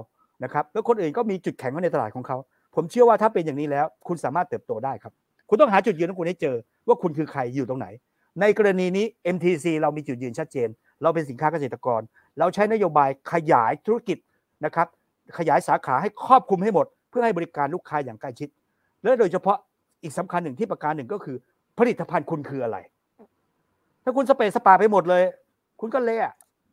นะครับแล้วคนอื่นก็มีจุดแข็งในตลาดของเขา ผมเชื่อว่าถ้าเป็นอย่างนี้แล้วคุณสามารถเติบโตได้ครับคุณต้องหาจุดยืนของคุณให้เจอว่าคุณคือใครอยู่ตรงไหน ในกรณีนี้ MTC เรามีจุดยืนชัดเจน เราเป็นสินค้าเกษตรกร เราใช้นโยบายขยายธุรกิจนะครับขยายสาขาให้ครอบคลุมให้หมดเพื่อให้บริการลูกค้าอย่างใกล้ชิด และโดยเฉพาะอีกสำคัญหนึ่งที่ประการหนึ่งก็คือ ผลิตภัณฑ์คุณคืออะไร ถ้าคุณสเปซสปาไปหมดเลย คุณก็เละ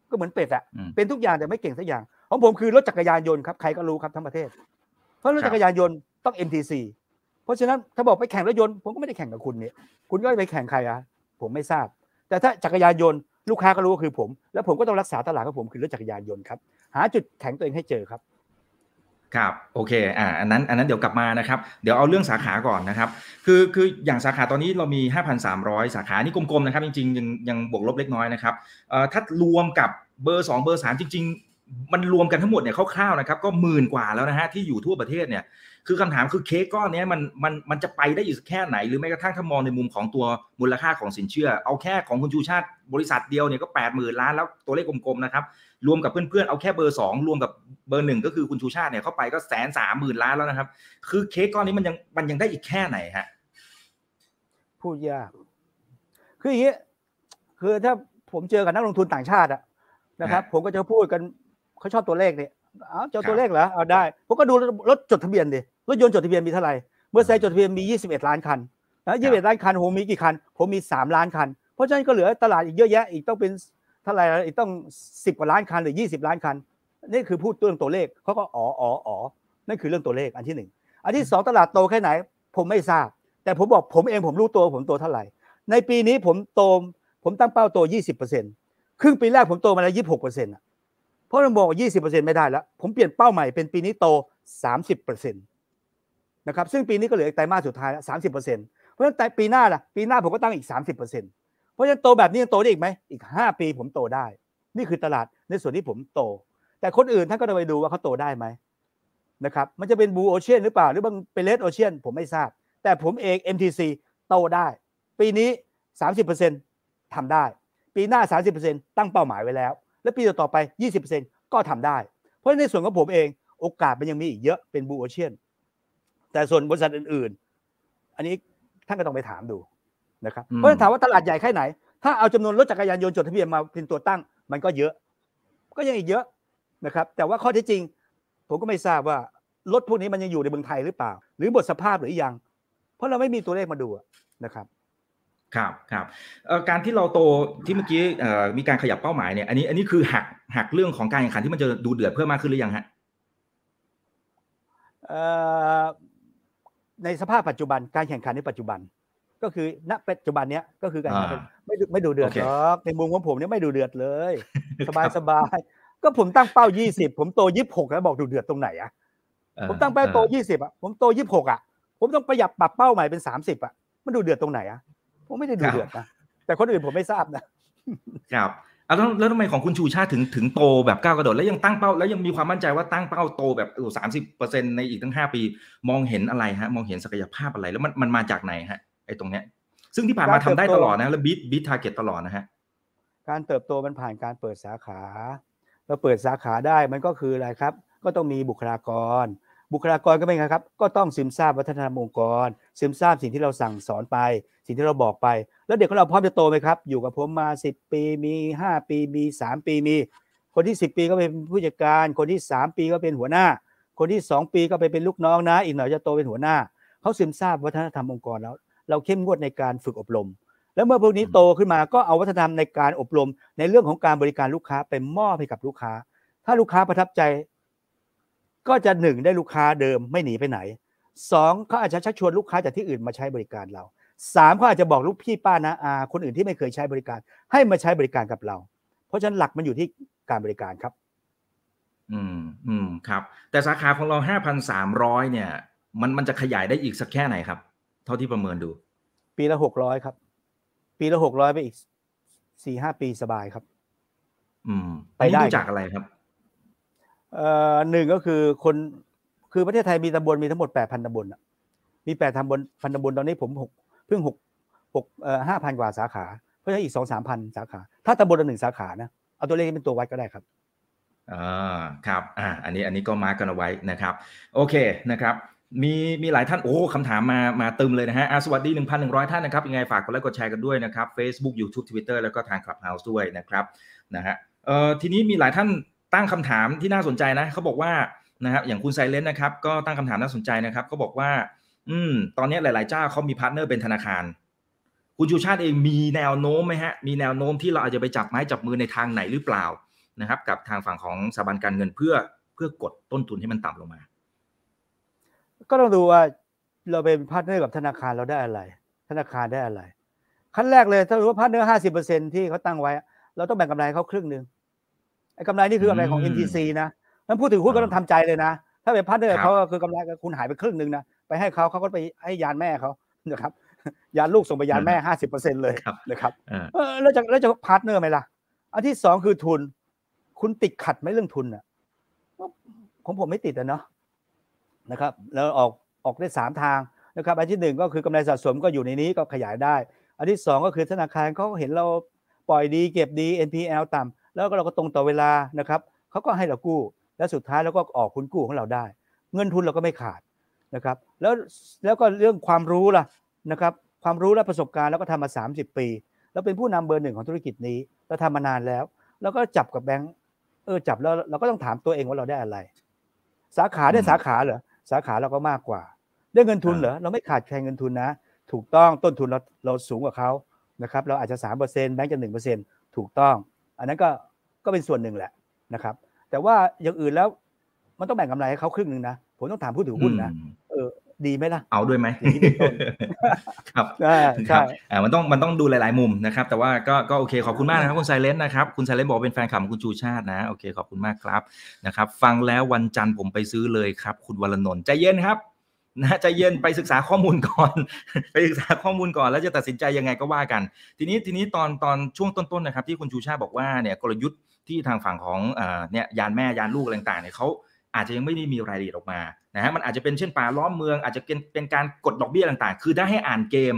ก็เหมือนเป็ดอะเป็นทุกอย่างแต่ไม่เก่งสักอย่าง ของผมคือรถจักรยานยนต์ครับ ใครก็รู้ครับทั้งประเทศ เพราะรถจักรยานยนต์ต้อง MTC เพราะฉะนั้นถ้าบอกไปแข่งรถยนต์ ผมก็ไม่ได้แข่งกับคุณเนี่ย คุณก็ไปแข่งใครอะ ผมไม่ทราบ แต่ถ้าจักรยานยนต์ลูกค้าก็รู้ว่าคือผม แล้วผมก็ต้องรักษาตลาดของผมคือรถจักรยานยนต์ครับ หาจุดแข็งตัวเองให้เจอครับครับโอเคอ่าอันนั้นอันนั้นเดี๋ยวกลับมานะครับเดี๋ยวเอาเรื่องสาขาก่อนนะครับ คือคืออย่างสาขาตอนนี้เรามี 5,300 สาขานี่กลมๆนะครับจริงๆ ยังยังบวกลบเล็กน้อยนะครับเอ่อถ้ารวมกับเบอร์ 2 เบอร์ 3 จริงๆ มันรวมกันทั้งหมดเนี่ยคร่าวๆนะครับก็หมื่นกว่าแล้วนะฮะที่อยู่ทั่วประเทศเนี่ยคือคำถามคือเค้กก้อนนี้มันมันมันจะไปได้อยู่แค่ไหน หรือแม้กระทั่งถ้ามองในมุมของตัวมูลค่าของสินเชื่อ เอาแค่ของคุณชูชาติบริษัทเดียวเนี่ยก็8ปดหมื่นล้านแล้วตัวเลขกลมๆนะครับรวมกับเพื่อนๆ เอาแค่เบอร์สองรวมกับเบอร์หนึ่งก็คือคุณชูชาติเนี่ยเข้าไปก็แสนสามหมื่นล้านแล้วนะครับ คือเค้กก้อนนี้มันยังมันยังได้อีกแค่ไหนฮะพูดยากคืออย่างเงี้ยคือถ้าผมเจอกับนักลงทุนต่างชาติอะนะครับ ผมก็จะพูดกันเขาชอบตัวเลขเนี่ยเอาเจ้าตัวเลขเหรอ เอาได้ ผมก็ดูรถจดทะเบียนดิรถยนต์จดทะเบียนมีเท่าไหร่เมื่อไซจดทะเบียนมี 21 ล้านคันนะ็ดล้านคันผมมีกี่คันผมมีสามล้านคัน เพราะฉะนั้นก็เหลือตลาดอีกเยอะแยะ อีกต้องเป็นท่าไหร่ต้องสิบกว่าล้านคันหรือยี่สิบล้านคัน นี่คือพูดเรื่องตัวเลขเขาก็อ๋ออ๋ออ๋อนั่นคือเรื่องตัวเลขอันที่หนึ่งอันที่สองตลาดโตแค่ไหน ผมไม่ทราบ แต่ผมบอกผมเองผมรู้ตัวผมโตเท่าไหร่ ในปีนี้ผมโตผมตั้งเป้าโตยี่สิบเปอร์เซ็นต์ครึ่งปีแรกผมโตมาแล้วยี่สิบหกเปอร์เซ็นต์เพราะเราบอกยี่สิบเปอร์เซ็นต์ไม่ได้แล้วผมเปลี่ยนเป้าใหม่เป็นปีนี้โตสามสิบเปอร์เซ็นต์นะครับซึ่งปีนี้ก็เหลือไตรมาสสุดท้ายลสามสิบเปอร์เซ็นต์เพราะฉะนั้นปีหน้าล่ะปีหน้าผมก็ตั้งอีกสามสิบเปอร์เซ็นต์เพราะฉะนั้นโตแบบนี้ยังโตได้อีกไหมอีก 5 ปีผมโตได้ นี่คือตลาดในส่วนที่ผมโต แต่คนอื่นท่านก็ต้องไปดูว่าเขาโตได้ไหมนะครับมันจะเป็นบูโอเชียนหรือเปล่าหรือบางเป็นเลดโอเชียนผมไม่ทราบ แต่ผมเอง MTC โตได้ ปีนี้ 30%ทำได้ ปีหน้า 30%ตั้งเป้าหมายไว้แล้ว และปีต่อไป 20%ก็ทำได้ เพราะในส่วนของผมเองโอกาสมันยังมีอีกเยอะเป็นบูโอเชียนแต่ส่วนบริษัทอื่นๆ อันนี้ท่านก็ต้องไปถามดูนะครับเพราะถามว่าตลาดใหญ่แค่ไหน ถ้าเอาจำนวนรถจักรยานยนต์จดทะเบียนมาเป็นตัวตั้งมันก็เยอะ ก็ยังอีกเยอะนะครับ แต่ว่าข้อที่จริงผมก็ไม่ทราบว่ารถพวกนี้มันยังอยู่ในเมืองไทยหรือเปล่า หรือหมดสภาพหรือยัง เพราะเราไม่มีตัวเลขมาดูนะครับ ครับครับ การที่เราโตที่เมื่อกี้มีการขยับเป้าหมายเนี่ย อันนี้อันนี้คือหักหักเรื่องของการแข่งขันที่มันจะดูเดือดเพิ่มมากขึ้นหรือยังฮะในสภาพปัจจุบันการแข่งขันในปัจจุบันก็คือณปัจจุบันเนี้ยก็คือการไม่ไม่ดูเดือดหรอกในมุมของผมเนี่ยไม่ดูเดือดเลย สบายสบายก็ผมตั้งเป้ายี่สิบผมโตยี่สิบหกแล้วบอกดูเดือดตรงไหนอ่ะ ผมตั้งเป้าโตยี่สิบอ่ะ ผมโตยี่สิบหกอ่ะผมต้องประหยัดปรับเป้าใหม่เป็นสามสิบอ่ะมันดูเดือดตรงไหนอ่ะ ผมไม่ได้ดูเดือดนะแต่คนอื่นผมไม่ทราบนะครับแล้วแล้วทำไมของคุณชูชาติถึงถึงโตแบบก้าวกระโดดแล้วยังตั้งเป้าแล้วยังมีความมั่นใจว่าตั้งเป้าโตแบบอสามสิบเปอร์เซ็นในอีกตั้งห้าปี มองเห็นอะไรฮะมองเห็นศักยภาพอะไรแล้วมันมันมาจากไหนฮะไอ้ตรงเนี้ย ซึ่งที่ผ่านมาทำได้ตลอดนะแล้วบีทบีททาร์เก็ตตลอดนะฮะการเติบโตมันผ่านการเปิดสาขาเราเปิดสาขาได้มันก็คืออะไรครับ ก็ต้องมีบุคลากร บุคลากรก็เป็นไงครับ ก็ต้องซึมซาบวัฒนธรรมองค์กร ซึมซาบสิ่งที่เราสั่งสอนไป สิ่งที่เราบอกไป แล้วเด็กของเราพร้อมจะโตไหมครับ อยู่กับผมมา 10 ปี มี 5 ปี มี 3 ปี มี คนที่ 10 ปีก็เป็นผู้จัดการ คนที่ 3 ปีก็เป็นหัวหน้า คนที่ 2 ปีก็ไปเป็นลูกน้องนะ อีกหน่อยจะโตเป็นหัวหน้า เขาซึมซาบวัฒนธรรมองค์กรแล้วเราเข้มงวดในการฝึกอบรม แล้วเมื่อพวกนี้โตขึ้นมาก็เอาวัฒนธรรมในการอบรม ในเรื่องของการบริการลูกค้าไปมอบให้กับลูกค้า ถ้าลูกค้าประทับใจ ก็จะหนึ่งได้ลูกค้าเดิมไม่หนีไปไหนสองเขาอาจจะชักชวนลูกค้าจากที่อื่นมาใช้บริการเราสามเขาอาจจะบอก ลูกพี่ป้านะอาคนอื่นที่ไม่เคยใช้บริการ ให้มาใช้บริการกับเรา เพราะฉะนั้นหลักมันอยู่ที่การบริการครับ อืมอืมครับ แต่สาขาของเราห้าพันสามร้อยเนี่ย มันมันจะขยายได้อีกสักแค่ไหนครับเท่าที่ประเมินดู ปีละหกร้อยครับ ปีละหกร้อยไปอีกสี่ห้าปีสบายครับ อืม ไปได้จากอะไรครับเอ่อหนึ่งก็คือคน คือประเทศไทยมีตำบลมีทั้งหมดแปดพันตำบลอะมีแปดตำบลพันตำบลตอนนี้ ผมหกเพิ่งหกหกเอ่อห้าพันกว่าสาขาเพราะฉะนั้นอีกสองสามพันสาขา ถ้าตำบลละหนึ่งสาขานะ เอาตัวเลขเป็นตัววัดก็ได้ครับ อ่า ครับ อ่าอันนี้อันนี้ก็มาร์กกันเอาไว้นะครับ โอเคนะครับมีมีหลายท่านโอ้คำถามมามาเติมเลยนะฮะสวัสดี 1,100 ท่านนะครับยังไงฝากกดไลค์กดแชร์กันด้วยนะครับ Facebook YouTube Twitter แล้วก็ทาง Clubhouse ด้วยนะครับนะฮะเอ่อทีนี้มีหลายท่านตั้งคำถามที่น่าสนใจนะ เขาบอกว่านะครับอย่างคุณไซเลนนะครับ ก็ตั้งคำถามน่าสนใจนะครับเขาบอกว่าอืมตอนนี้หลาย ๆ เจ้าเขามีพาร์ทเนอร์เป็นธนาคาร คุณชูชาติเองมีแนวโน้มไหมฮะมีแนวโน้มที่เราอาจจะไปจับไม้จับมือในทางไหนหรือเปล่านะครับกับทางฝั่งของสถาบันการเงินเพื่อเพื่อกดต้นทุนให้มันต่ำลงมาก็ต้องดูว่าเราเป็นพาร์ทเนอร์กับธนาคารเราได้อะไร ธนาคารได้อะไรขั้นแรกเลยถ้ารู้ว่าพาร์ทเนอร์ห้าสิบเปอร์เซ็นที่เขาตั้งไว้ เราต้องแบ่งกำไรเขาครึ่งหนึ่งไอ้กำไรนี่คือกำไรของ NTC นะนั่นพูดถึงหุ้นก็ต้องทำใจเลยนะ ถ้าเป็นพาร์ทเนอร์เขาคือกำไรคุณหายไปครึ่งหนึ่งนะไปให้เขาเขาก็ไปให้ยานแม่เขานะครับยานลูกส่งไปยานแม่ห้าสิบเปอร์เซ็นเลยนะครับแล้วจะแล้วจะพาร์ทเนอร์ไหมล่ะอันที่สองคือทุน คุณติดขัดไหมเรื่องทุนอ่ะของผมไม่ติดอ่ะเนาะนะครับแล้วออกออกได้ 3 ทางนะครับอันที่ 1 ก็คือกำไรสะสมก็อยู่ในนี้ก็ขยายได้ อันที่ 2 ก็คือธนาคารเขาเห็นเราปล่อยดี เก็บดี NPL ต่ำแล้วก็เราก็ตรงต่อเวลานะครับเขาก็ให้เรากู้และสุดท้ายเราก็ออกคุณกู้ของเราได้ เงินทุนเราก็ไม่ขาดนะครับแล้วแล้วก็เรื่องความรู้ล่ะนะครับความรู้และประสบการณ์เราก็ทำมา 30 ปี แล้วเป็นผู้นำเบอร์หนึ่งของธุรกิจนี้เราทำมานานแล้ว แล้วก็จับกับแบงก์เออจับแล้วเราก็ต้องถามตัวเองว่าเราได้อะไร สาขาได้สาขาเหรอสาขาเราก็มากกว่าได้เงินทุนเหรอ เราไม่ขาดแคลนเงินทุนนะ ถูกต้องต้นทุนเราเราสูงกว่าเขานะครับเราอาจจะสามเเปอร์ซ็์แบงก์จะ์ถูกต้อง อันนั้นก็ก็เป็นส่วนหนึ่งแหละนะครับแต่ว่าอย่างอื่นแล้วมันต้องแบ่งกำไรให้เขาครึ่งหนึ่งนะ ผมต้องถามผู้ถือหุ้นนะดีไหมล่ะ เอาด้วยไหมครับใช่อ่ามันต้องมันต้องดูหลาย ๆมุมนะครับแต่ว่าก็ก็โอเคขอบคุณมากนะครับ คุณไซเลนต์นะครับคุณไซเลนต์บอกเป็นแฟนคลับคุณชูชาตินะโอเคขอบคุณมากครับนะครับ ฟังแล้ววันจันทร์ผมไปซื้อเลยครับคุณวรนนท์ใจเย็นครับนะใจเย็นไปศึกษาข้อมูลก่อน ไปศึกษาข้อมูลก่อนแล้วจะตัดสินใจยังไงก็ว่ากัน ทีนี้ทีนี้ตอนตอนช่วงต้นๆนะครับ ที่คุณชูชาติบอกว่าเนี่ยกลยุทธ์ที่ทางฝั่งของเนี่ยยานแม่ยานลูกอะไรต่างๆเนี่ยเขาอาจจะยังไม่ได้มีรายละเอียดออกมานะฮะมันอาจจะเป็นเช่นป่าล้อมเมืองอาจจะเป็นเป็นการกดดอกเบี้ยต่าง ๆ คือถ้าให้อ่านเกม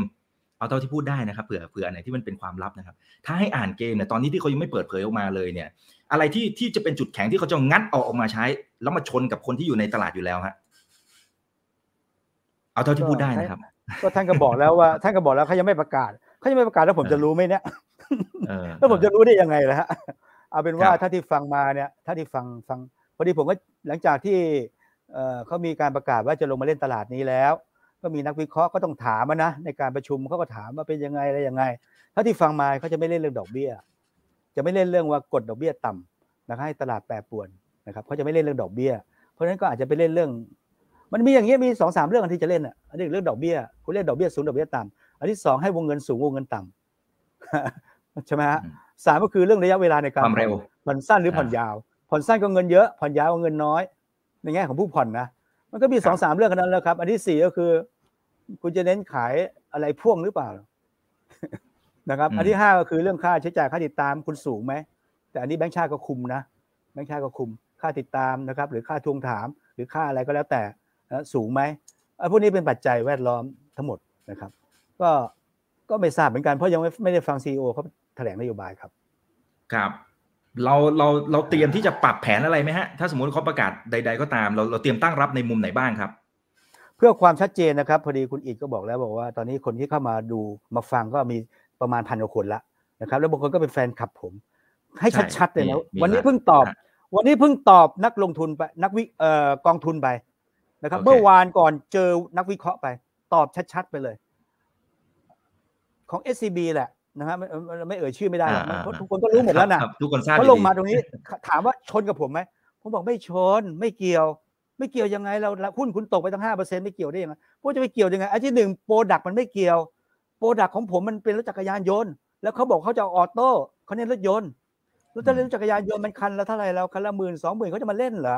เอาเท่าที่พูดได้นะครับเผื่อเผื่อไหนที่มันเป็นความลับนะครับ ถ้าให้อ่านเกมเนี่ยตอนนี้ที่เขายังไม่เปิดเผยออกมาเลยเนี่ย อะไรที่ที่จะเป็นจุดแข็งที่เขาจะงัดออกออกมาใช้ แล้วมาชนกับคนที่อยู่ในตลาดอยู่แล้วฮะเอาเท่าที่พูดได้นะครับ ก็ท่านก็บอกแล้วว่าท่านก็บอกแล้วเขายังไม่ประกาศเขายังไม่ประกาศแล้วผมจะรู้ไหมเนี่ยแล้วผมจะรู้ได้ยังไงล่ะฮะเอาเป็นว่าถ้าที่ฟังมาเนี่ยถ้าที่ฟังฟังพอดีผมก็หลังจากที่เขามีการประกาศว่าจะลงมาเล่นตลาดนี้แล้ว ก็มีนักวิเคราะห์ก็ต้องถามนะในการประชุมเขาก็ถามว่าเป็นยังไงอะไรยังไงถท่าที่ฟังมาเขาจะไม่เล่นเรื่องดอกเบี้ย จะไม่เล่นเรื่องว่ากดดอกเบี้ยต่ำนะครับให้ตลาดแปรปรวนนะครับ เขาจะไม่เล่นเรื่องดอกเบี้ย เพราะฉะนั้นก็อาจจะไปเล่นเรื่อง มันมีอย่างเงี้ยมีสองสามเรื่องที่จะเล่นอ่ะอันนี้เรื่องดอกเบี้ยคุณเล่นดอกเบี้ยสูงดอกเบี้ยต่ำอันที่สองให้วงเงินสูงวงเงินต่ำใช่ไหมฮะสามก็คือเรื่องระยะเวลาในการความเร็วมันสั้นหรือผ่อนยาวผ่อนสั้นก็เงินเยอะ ผ่อนยาวก็เงินน้อยในแง่ของผู้ผ่อนนะมันก็มีสองสามเรื่องขนาดนั้นแล้วครับ อันที่สี่ก็คือ คุณจะเน้นขายอะไรพ่วงหรือเปล่านะครับ อันที่ห้าก็คือเรื่องค่าใช้จ่ายค่าติดตามคุณสูงไหมแต่อันนี้แบงค์ชาติก็คุมนะแบงค์ชาติก็คุม ค่าติดตามนะครับ หรือค่าทวงถาม หรือค่าอะไรก็แล้วแต่สูงไหมไอ้พวกนี้เป็นปัจจัยแวดล้อมทั้งหมดนะครับ ก็ก็ไม่ทราบเหมือนกันเพราะยังไม่ได้ฟังซีอโอเขาแถลงนโยบายครับ ครับเราเราเราเตรียมที่จะปรับแผนอะไรไหมฮะ ถ้าสมมติเขาประกาศใดๆก็ตาม เราเราเตรียมตั้งรับในมุมไหนบ้างครับ เพื่อความชัดเจนนะครับ พอดีคุณอิกก็บอกแล้วบอกว่า ตอนนี้คนที่เข้ามาดูมาฟังก็มีประมาณพันกว่าคนละนะครับ แล้วบางคนก็เป็นแฟนคลับผม ให้ชัดๆเลยนะวันนี้เพิ่งตอบ วันนี้เพิ่งตอบนักลงทุนไปนักวิเอ่อกองทุนไปนะครับ เมื่อวานก่อนเจอนักวิเคราะห์ไป ตอบชัด ๆไปเลยของ SCB แหละนะฮะไม่เอ่ยชื่อไม่ได้ทุกคนก็รู้หมดแล้วนะทุกคนทราบเขาลงมาตรงนี้ถามว่าชนกับผมไหมผมบอกไม่ชนไม่เกี่ยว ไม่เกี่ยวยังไงเราหุ้นคุณตกไปตั้งห้าเปอร์เซ็นต์ไม่เกี่ยวได้ยังไงพวกจะไปเกี่ยวยังไงอันที่หนึ่งโปรดักมันไม่เกี่ยวโปรดักของผมมันเป็นรถจักรยานยนต์แล้วเขาบอกเขาจะออโต้เขาเน้นรถยนต์รถจักรยานยนต์มันคันละเท่าไหร่เราคันละหมื่นสองหมื่นเขาจะมาเล่นเหรอ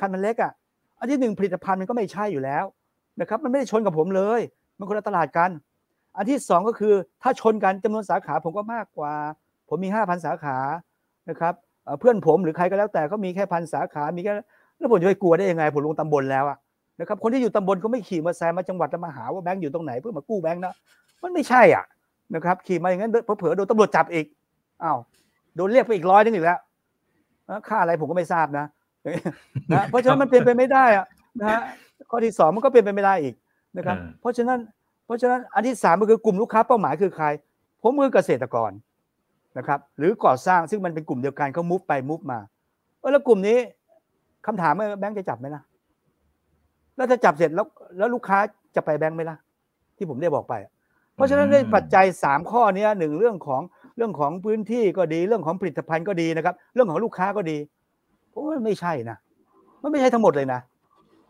คันมันเล็กอ่ะอันที่หนึ่งผลิตภัณฑ์มันก็ไม่ใช่อยู่แล้วนะครับมันไม่ได้ชนกับผมเลย มันคนละตลาดกันอันที่ 2 ก็คือ ถ้าชนกันจำนวนสาขาผมก็มากกว่า ผมมี 5,000 สาขานะครับเพื่อนผมหรือใครก็แล้วแต่ก็มีแค่พันสาขา มีแค่แล้วผมจะไปกลัวได้ยังไงผมลงตำบลแล้วอะนะครับคนที่อยู่ตำบลเขาไม่ขี่มาแซมมาจังหวัดแล้วมาหาว่าแบงค์อยู่ตรงไหนเพื่อมากู้แบงค์นะมันไม่ใช่อ่ะนะครับขี่มาอย่างนั้นเผลอโดนตำรวจจับอีกอ้าวโดนเรียกไปอีกร้อยนึงอีกแล้วค่าอะไรผมก็ไม่ทราบนะนะ เพราะฉะนั้นมันเป็นไปไม่ได้อ่ะนะฮะข้อที่สองมันก็เป็นไปไม่ได้อีกนะครับเพราะฉะนั้นเพราะฉะนั้น อันที่สามก็คือกลุ่มลูกค้าเป้าหมายคือใคร ผมคือเกษตรกรนะครับ หรือก่อสร้างซึ่งมันเป็นกลุ่มเดียวกันเขามุฟไปมุฟมาเออแล้วกลุ่มนี้คำถามว่า แบงค์จะจับไหมล่ะ แล้วถ้าจับเสร็จแล้วแล้วลูกค้าจะไปแบงค์ไหมล่ะ ที่ผมได้บอกไป เพราะฉะนั้นในปัจจัย 3 ข้อนี้หนึ่งเรื่องของเรื่องของพื้นที่ก็ดี เรื่องของผลิตภัณฑ์ก็ดีนะครับ เรื่องของลูกค้าก็ดีโอ้ไม่ใช่นะมันไม่ใช่ทั้งหมดเลยนะ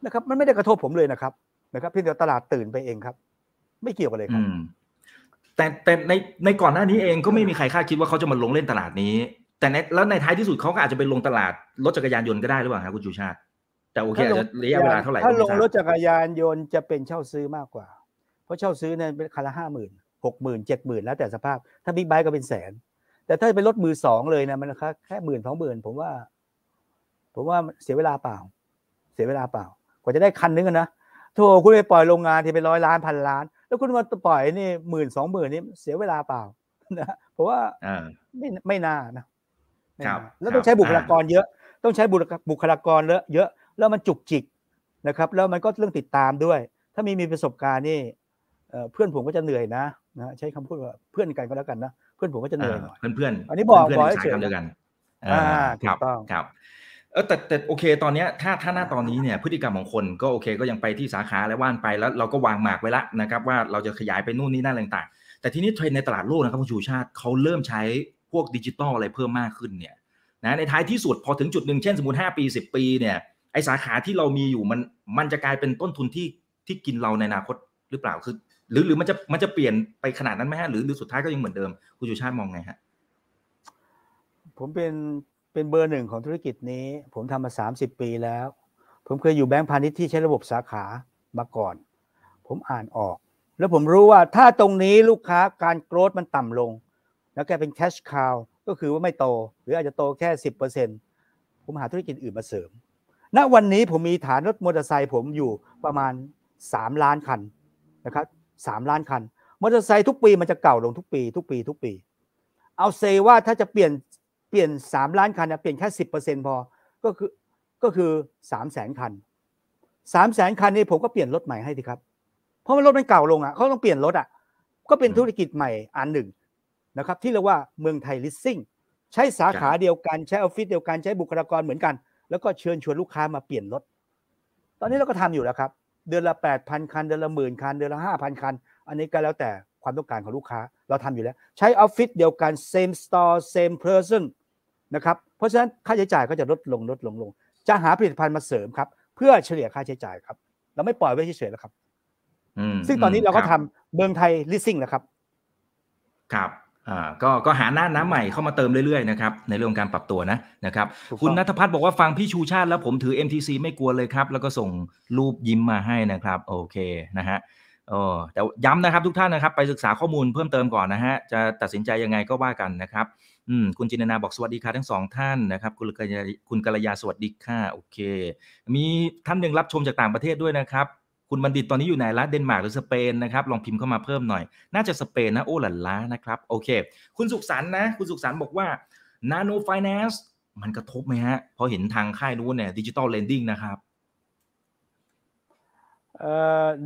นะครับมันไม่ได้กระทบผมเลยนะครับนะครับเพียงแต่ตลาดตื่นไปเองครับไม่เกี่ยวกันเลยครับ แต่แต่ในในก่อนหน้านี้เองก็ไม่มีใครคาดคิดว่าเขาจะมาลงเล่นตลาดนี้ แต่ในแล้วในท้ายที่สุดเขาก็อาจจะไปลงตลาดรถจักรยานยนต์ก็ได้หรือเปล่าครับคุณชูชาติแต่โอเคอาจจะระยะเวลาเท่าไหร่ถ้าลงรถจักรยานยนต์จะเป็นเช่าซื้อมากกว่า เพราะเช่าซื้อเนี่ยเป็นคันละห้าหมื่นหกหมื่นเจ็ดหมื่นแล้วแต่สภาพ ถ้าบิ๊กไบค์ก็เป็นแสนแต่ถ้าเป็นรถมือสองเลยนะมันคาแค่หมื่นสองหมื่นผมว่า ผมว่าเสียเวลาเปล่า เสียเวลาเปล่า กว่าจะได้คันนึงนะโถคุณไปปล่อยโรงงานที่เป็นร้อยล้านพันล้านแล้วคุณมาปล่อยนี่หมื่นสองหมื่นนี่เสียเวลาเปล่านะเพราะว่าไม่ไม่น่านะแล้วต้องใช้บุคลากรเยอะ ต้องใช้บุคลากรเยอะแล้วมันจุกจิกนะครับ แล้วมันก็เรื่องติดตามด้วย ถ้ามีมีประสบการณ์นี่เพื่อนผมก็จะเหนื่อยนะนะ ใช้คำพูดว่าเพื่อนกันก็แล้วกันนะเพื่อนผมก็จะเหนื่อยหน่อยเพื่อนเพื่อนอันนี้บอกบอกเฉยๆเดียวกันอ่าถูกต้องครับเออแต่แต่โอเคตอนเนี้ยถ้าถ้าหน้าตอนนี้เนี่ย พฤติกรรมของคนก็โอเคก็ยังไปที่สาขาและว่านไปแล้วเราก็วางหมากไว้ละนะครับ ว่าเราจะขยายไปนู่นนี่นั่นต่าง ๆ แต่ทีนี้เทรนในตลาดโลกนะครับคุณชูชาติเขาเริ่มใช้พวกดิจิตอลอะไรเพิ่มมากขึ้นเนี่ยนะในท้ายที่สุดพอถึงจุดหนึ่งเช่นสมมติ5ปี 10 ปีเนี่ยไอสาขาที่เรามีอยู่มัน มันจะกลายเป็นต้นทุนที่ที่กินเราในอนาคตหรือเปล่าคือหรือหรือมันจะมันจะเปลี่ยนไปขนาดนั้นไหมฮะหรือหรือสุดท้ายก็ยังเหมือนเดิมคุณชูชาติมองไงฮะผมเป็นเป็นเบอร์หนึ่งของธุรกิจนี้ ผมทำมา 30 ปีแล้ว ผมเคยอยู่แบงก์พาณิชย์ที่ใช้ระบบสาขามาก่อน ผมอ่านออกแล้วผมรู้ว่าถ้าตรงนี้ลูกค้าการโกรธมันต่ำลง แล้วแกเป็นแคชคาวก็คือว่าไม่โต หรืออาจจะโตแค่ 10%ผมหาธุรกิจอื่นมาเสริม ณวันนี้ผมมีฐานรถมอเตอร์ไซค์ผมอยู่ประมาณ 3 ล้านคันนะครับสล้านคันมอเตอร์ไซค์ทุกปีมันจะเก่าลงทุกปี ทุกปี ทุกปี เอาเซว่าถ้าจะเปลี่ยนเปลี่ยน3ล้านคันนะเปลี่ยนแค่10%พอก็คือก็คือ3 0 0แสนคัน3 0 0แสนคันนี่ผมก็เปลี่ยนรถใหม่ให้สิครับเพราะมันรถมันเก่าลงอ่ะเขาต้องเปลี่ยนรถอ่ะก็เป็นธุรกิจใหม่อันหนึ่งนะครับที่เรียกว่าเมืองไทยลิสซิ่งใช้สาขาเดียวกันใช้ออฟฟิศเดียวกันใช้บุคลากรเหมือนกัน แล้วก็เชิญชวนลูกค้ามาเปลี่ยนรถ ตอนนี้เราก็ทำอยู่แล้วครับเดือนละ 8,000คัน เดือนละหมื่นคัน เดือนละ 5,000 คัน อันนี้ก็แล้วแต่ความต้องการของลูกค้าเราทำอยู่แล้ว ใช้ออฟฟิศเดียวกัน same store same person นะครับ เพราะฉะนั้นค่าใช้จ่ายก็จะลดลงลดลงลง จะหาผลิตภัณฑ์มาเสริมครับ เพื่อเฉลี่ยค่าใช้จ่ายครับ เราไม่ปล่อยไว้เฉยๆแล้วครับ ซึ่งตอนนี้เราก็ทำเมืองไทยลิสซิ่งแล้วครับ ครับ อ่า ก็ ก็หาหน้าน้ำใหม่เข้ามาเติมเรื่อยๆนะครับ ในเรื่องการปรับตัวนะ นะครับ คุณนัทพัฒน์บอกว่าฟังพี่ชูชาติแล้วผมถือ MTC ไม่กลัวเลยครับ แล้วก็ส่งรูปยิ้มมาให้นะครับ โอเค นะฮะโอ้แต่ย้ำนะครับทุกท่านนะครับ ไปศึกษาข้อมูลเพิ่มเติมก่อนนะฮะ จะตัดสินใจยังไงก็ว่ากันนะครับอืมคุณจินนาบอกสวัสดีค่ะทั้งสองท่านนะครับคุณกัลยาคุณกัลยาสวัสดีค่ะโอเค มีท่านหนึ่งรับชมจากต่างประเทศด้วยนะครับ คุณบัณฑิตตอนนี้อยู่ไหนละเดนมาร์กหรือสเปนนะครับลองพิมพ์เข้ามาเพิ่มหน่อย น่าจะสเปนนะโอ้หลันล้านะครับโอเคคุณสุขสันนะ คุณสุขสันบอกว่านาโนฟแนนซ์มันกระทบไหมฮะพอเห็นทางค่ายนู้นเนี่ยดิจิตอลเลนดิ้งนะครับ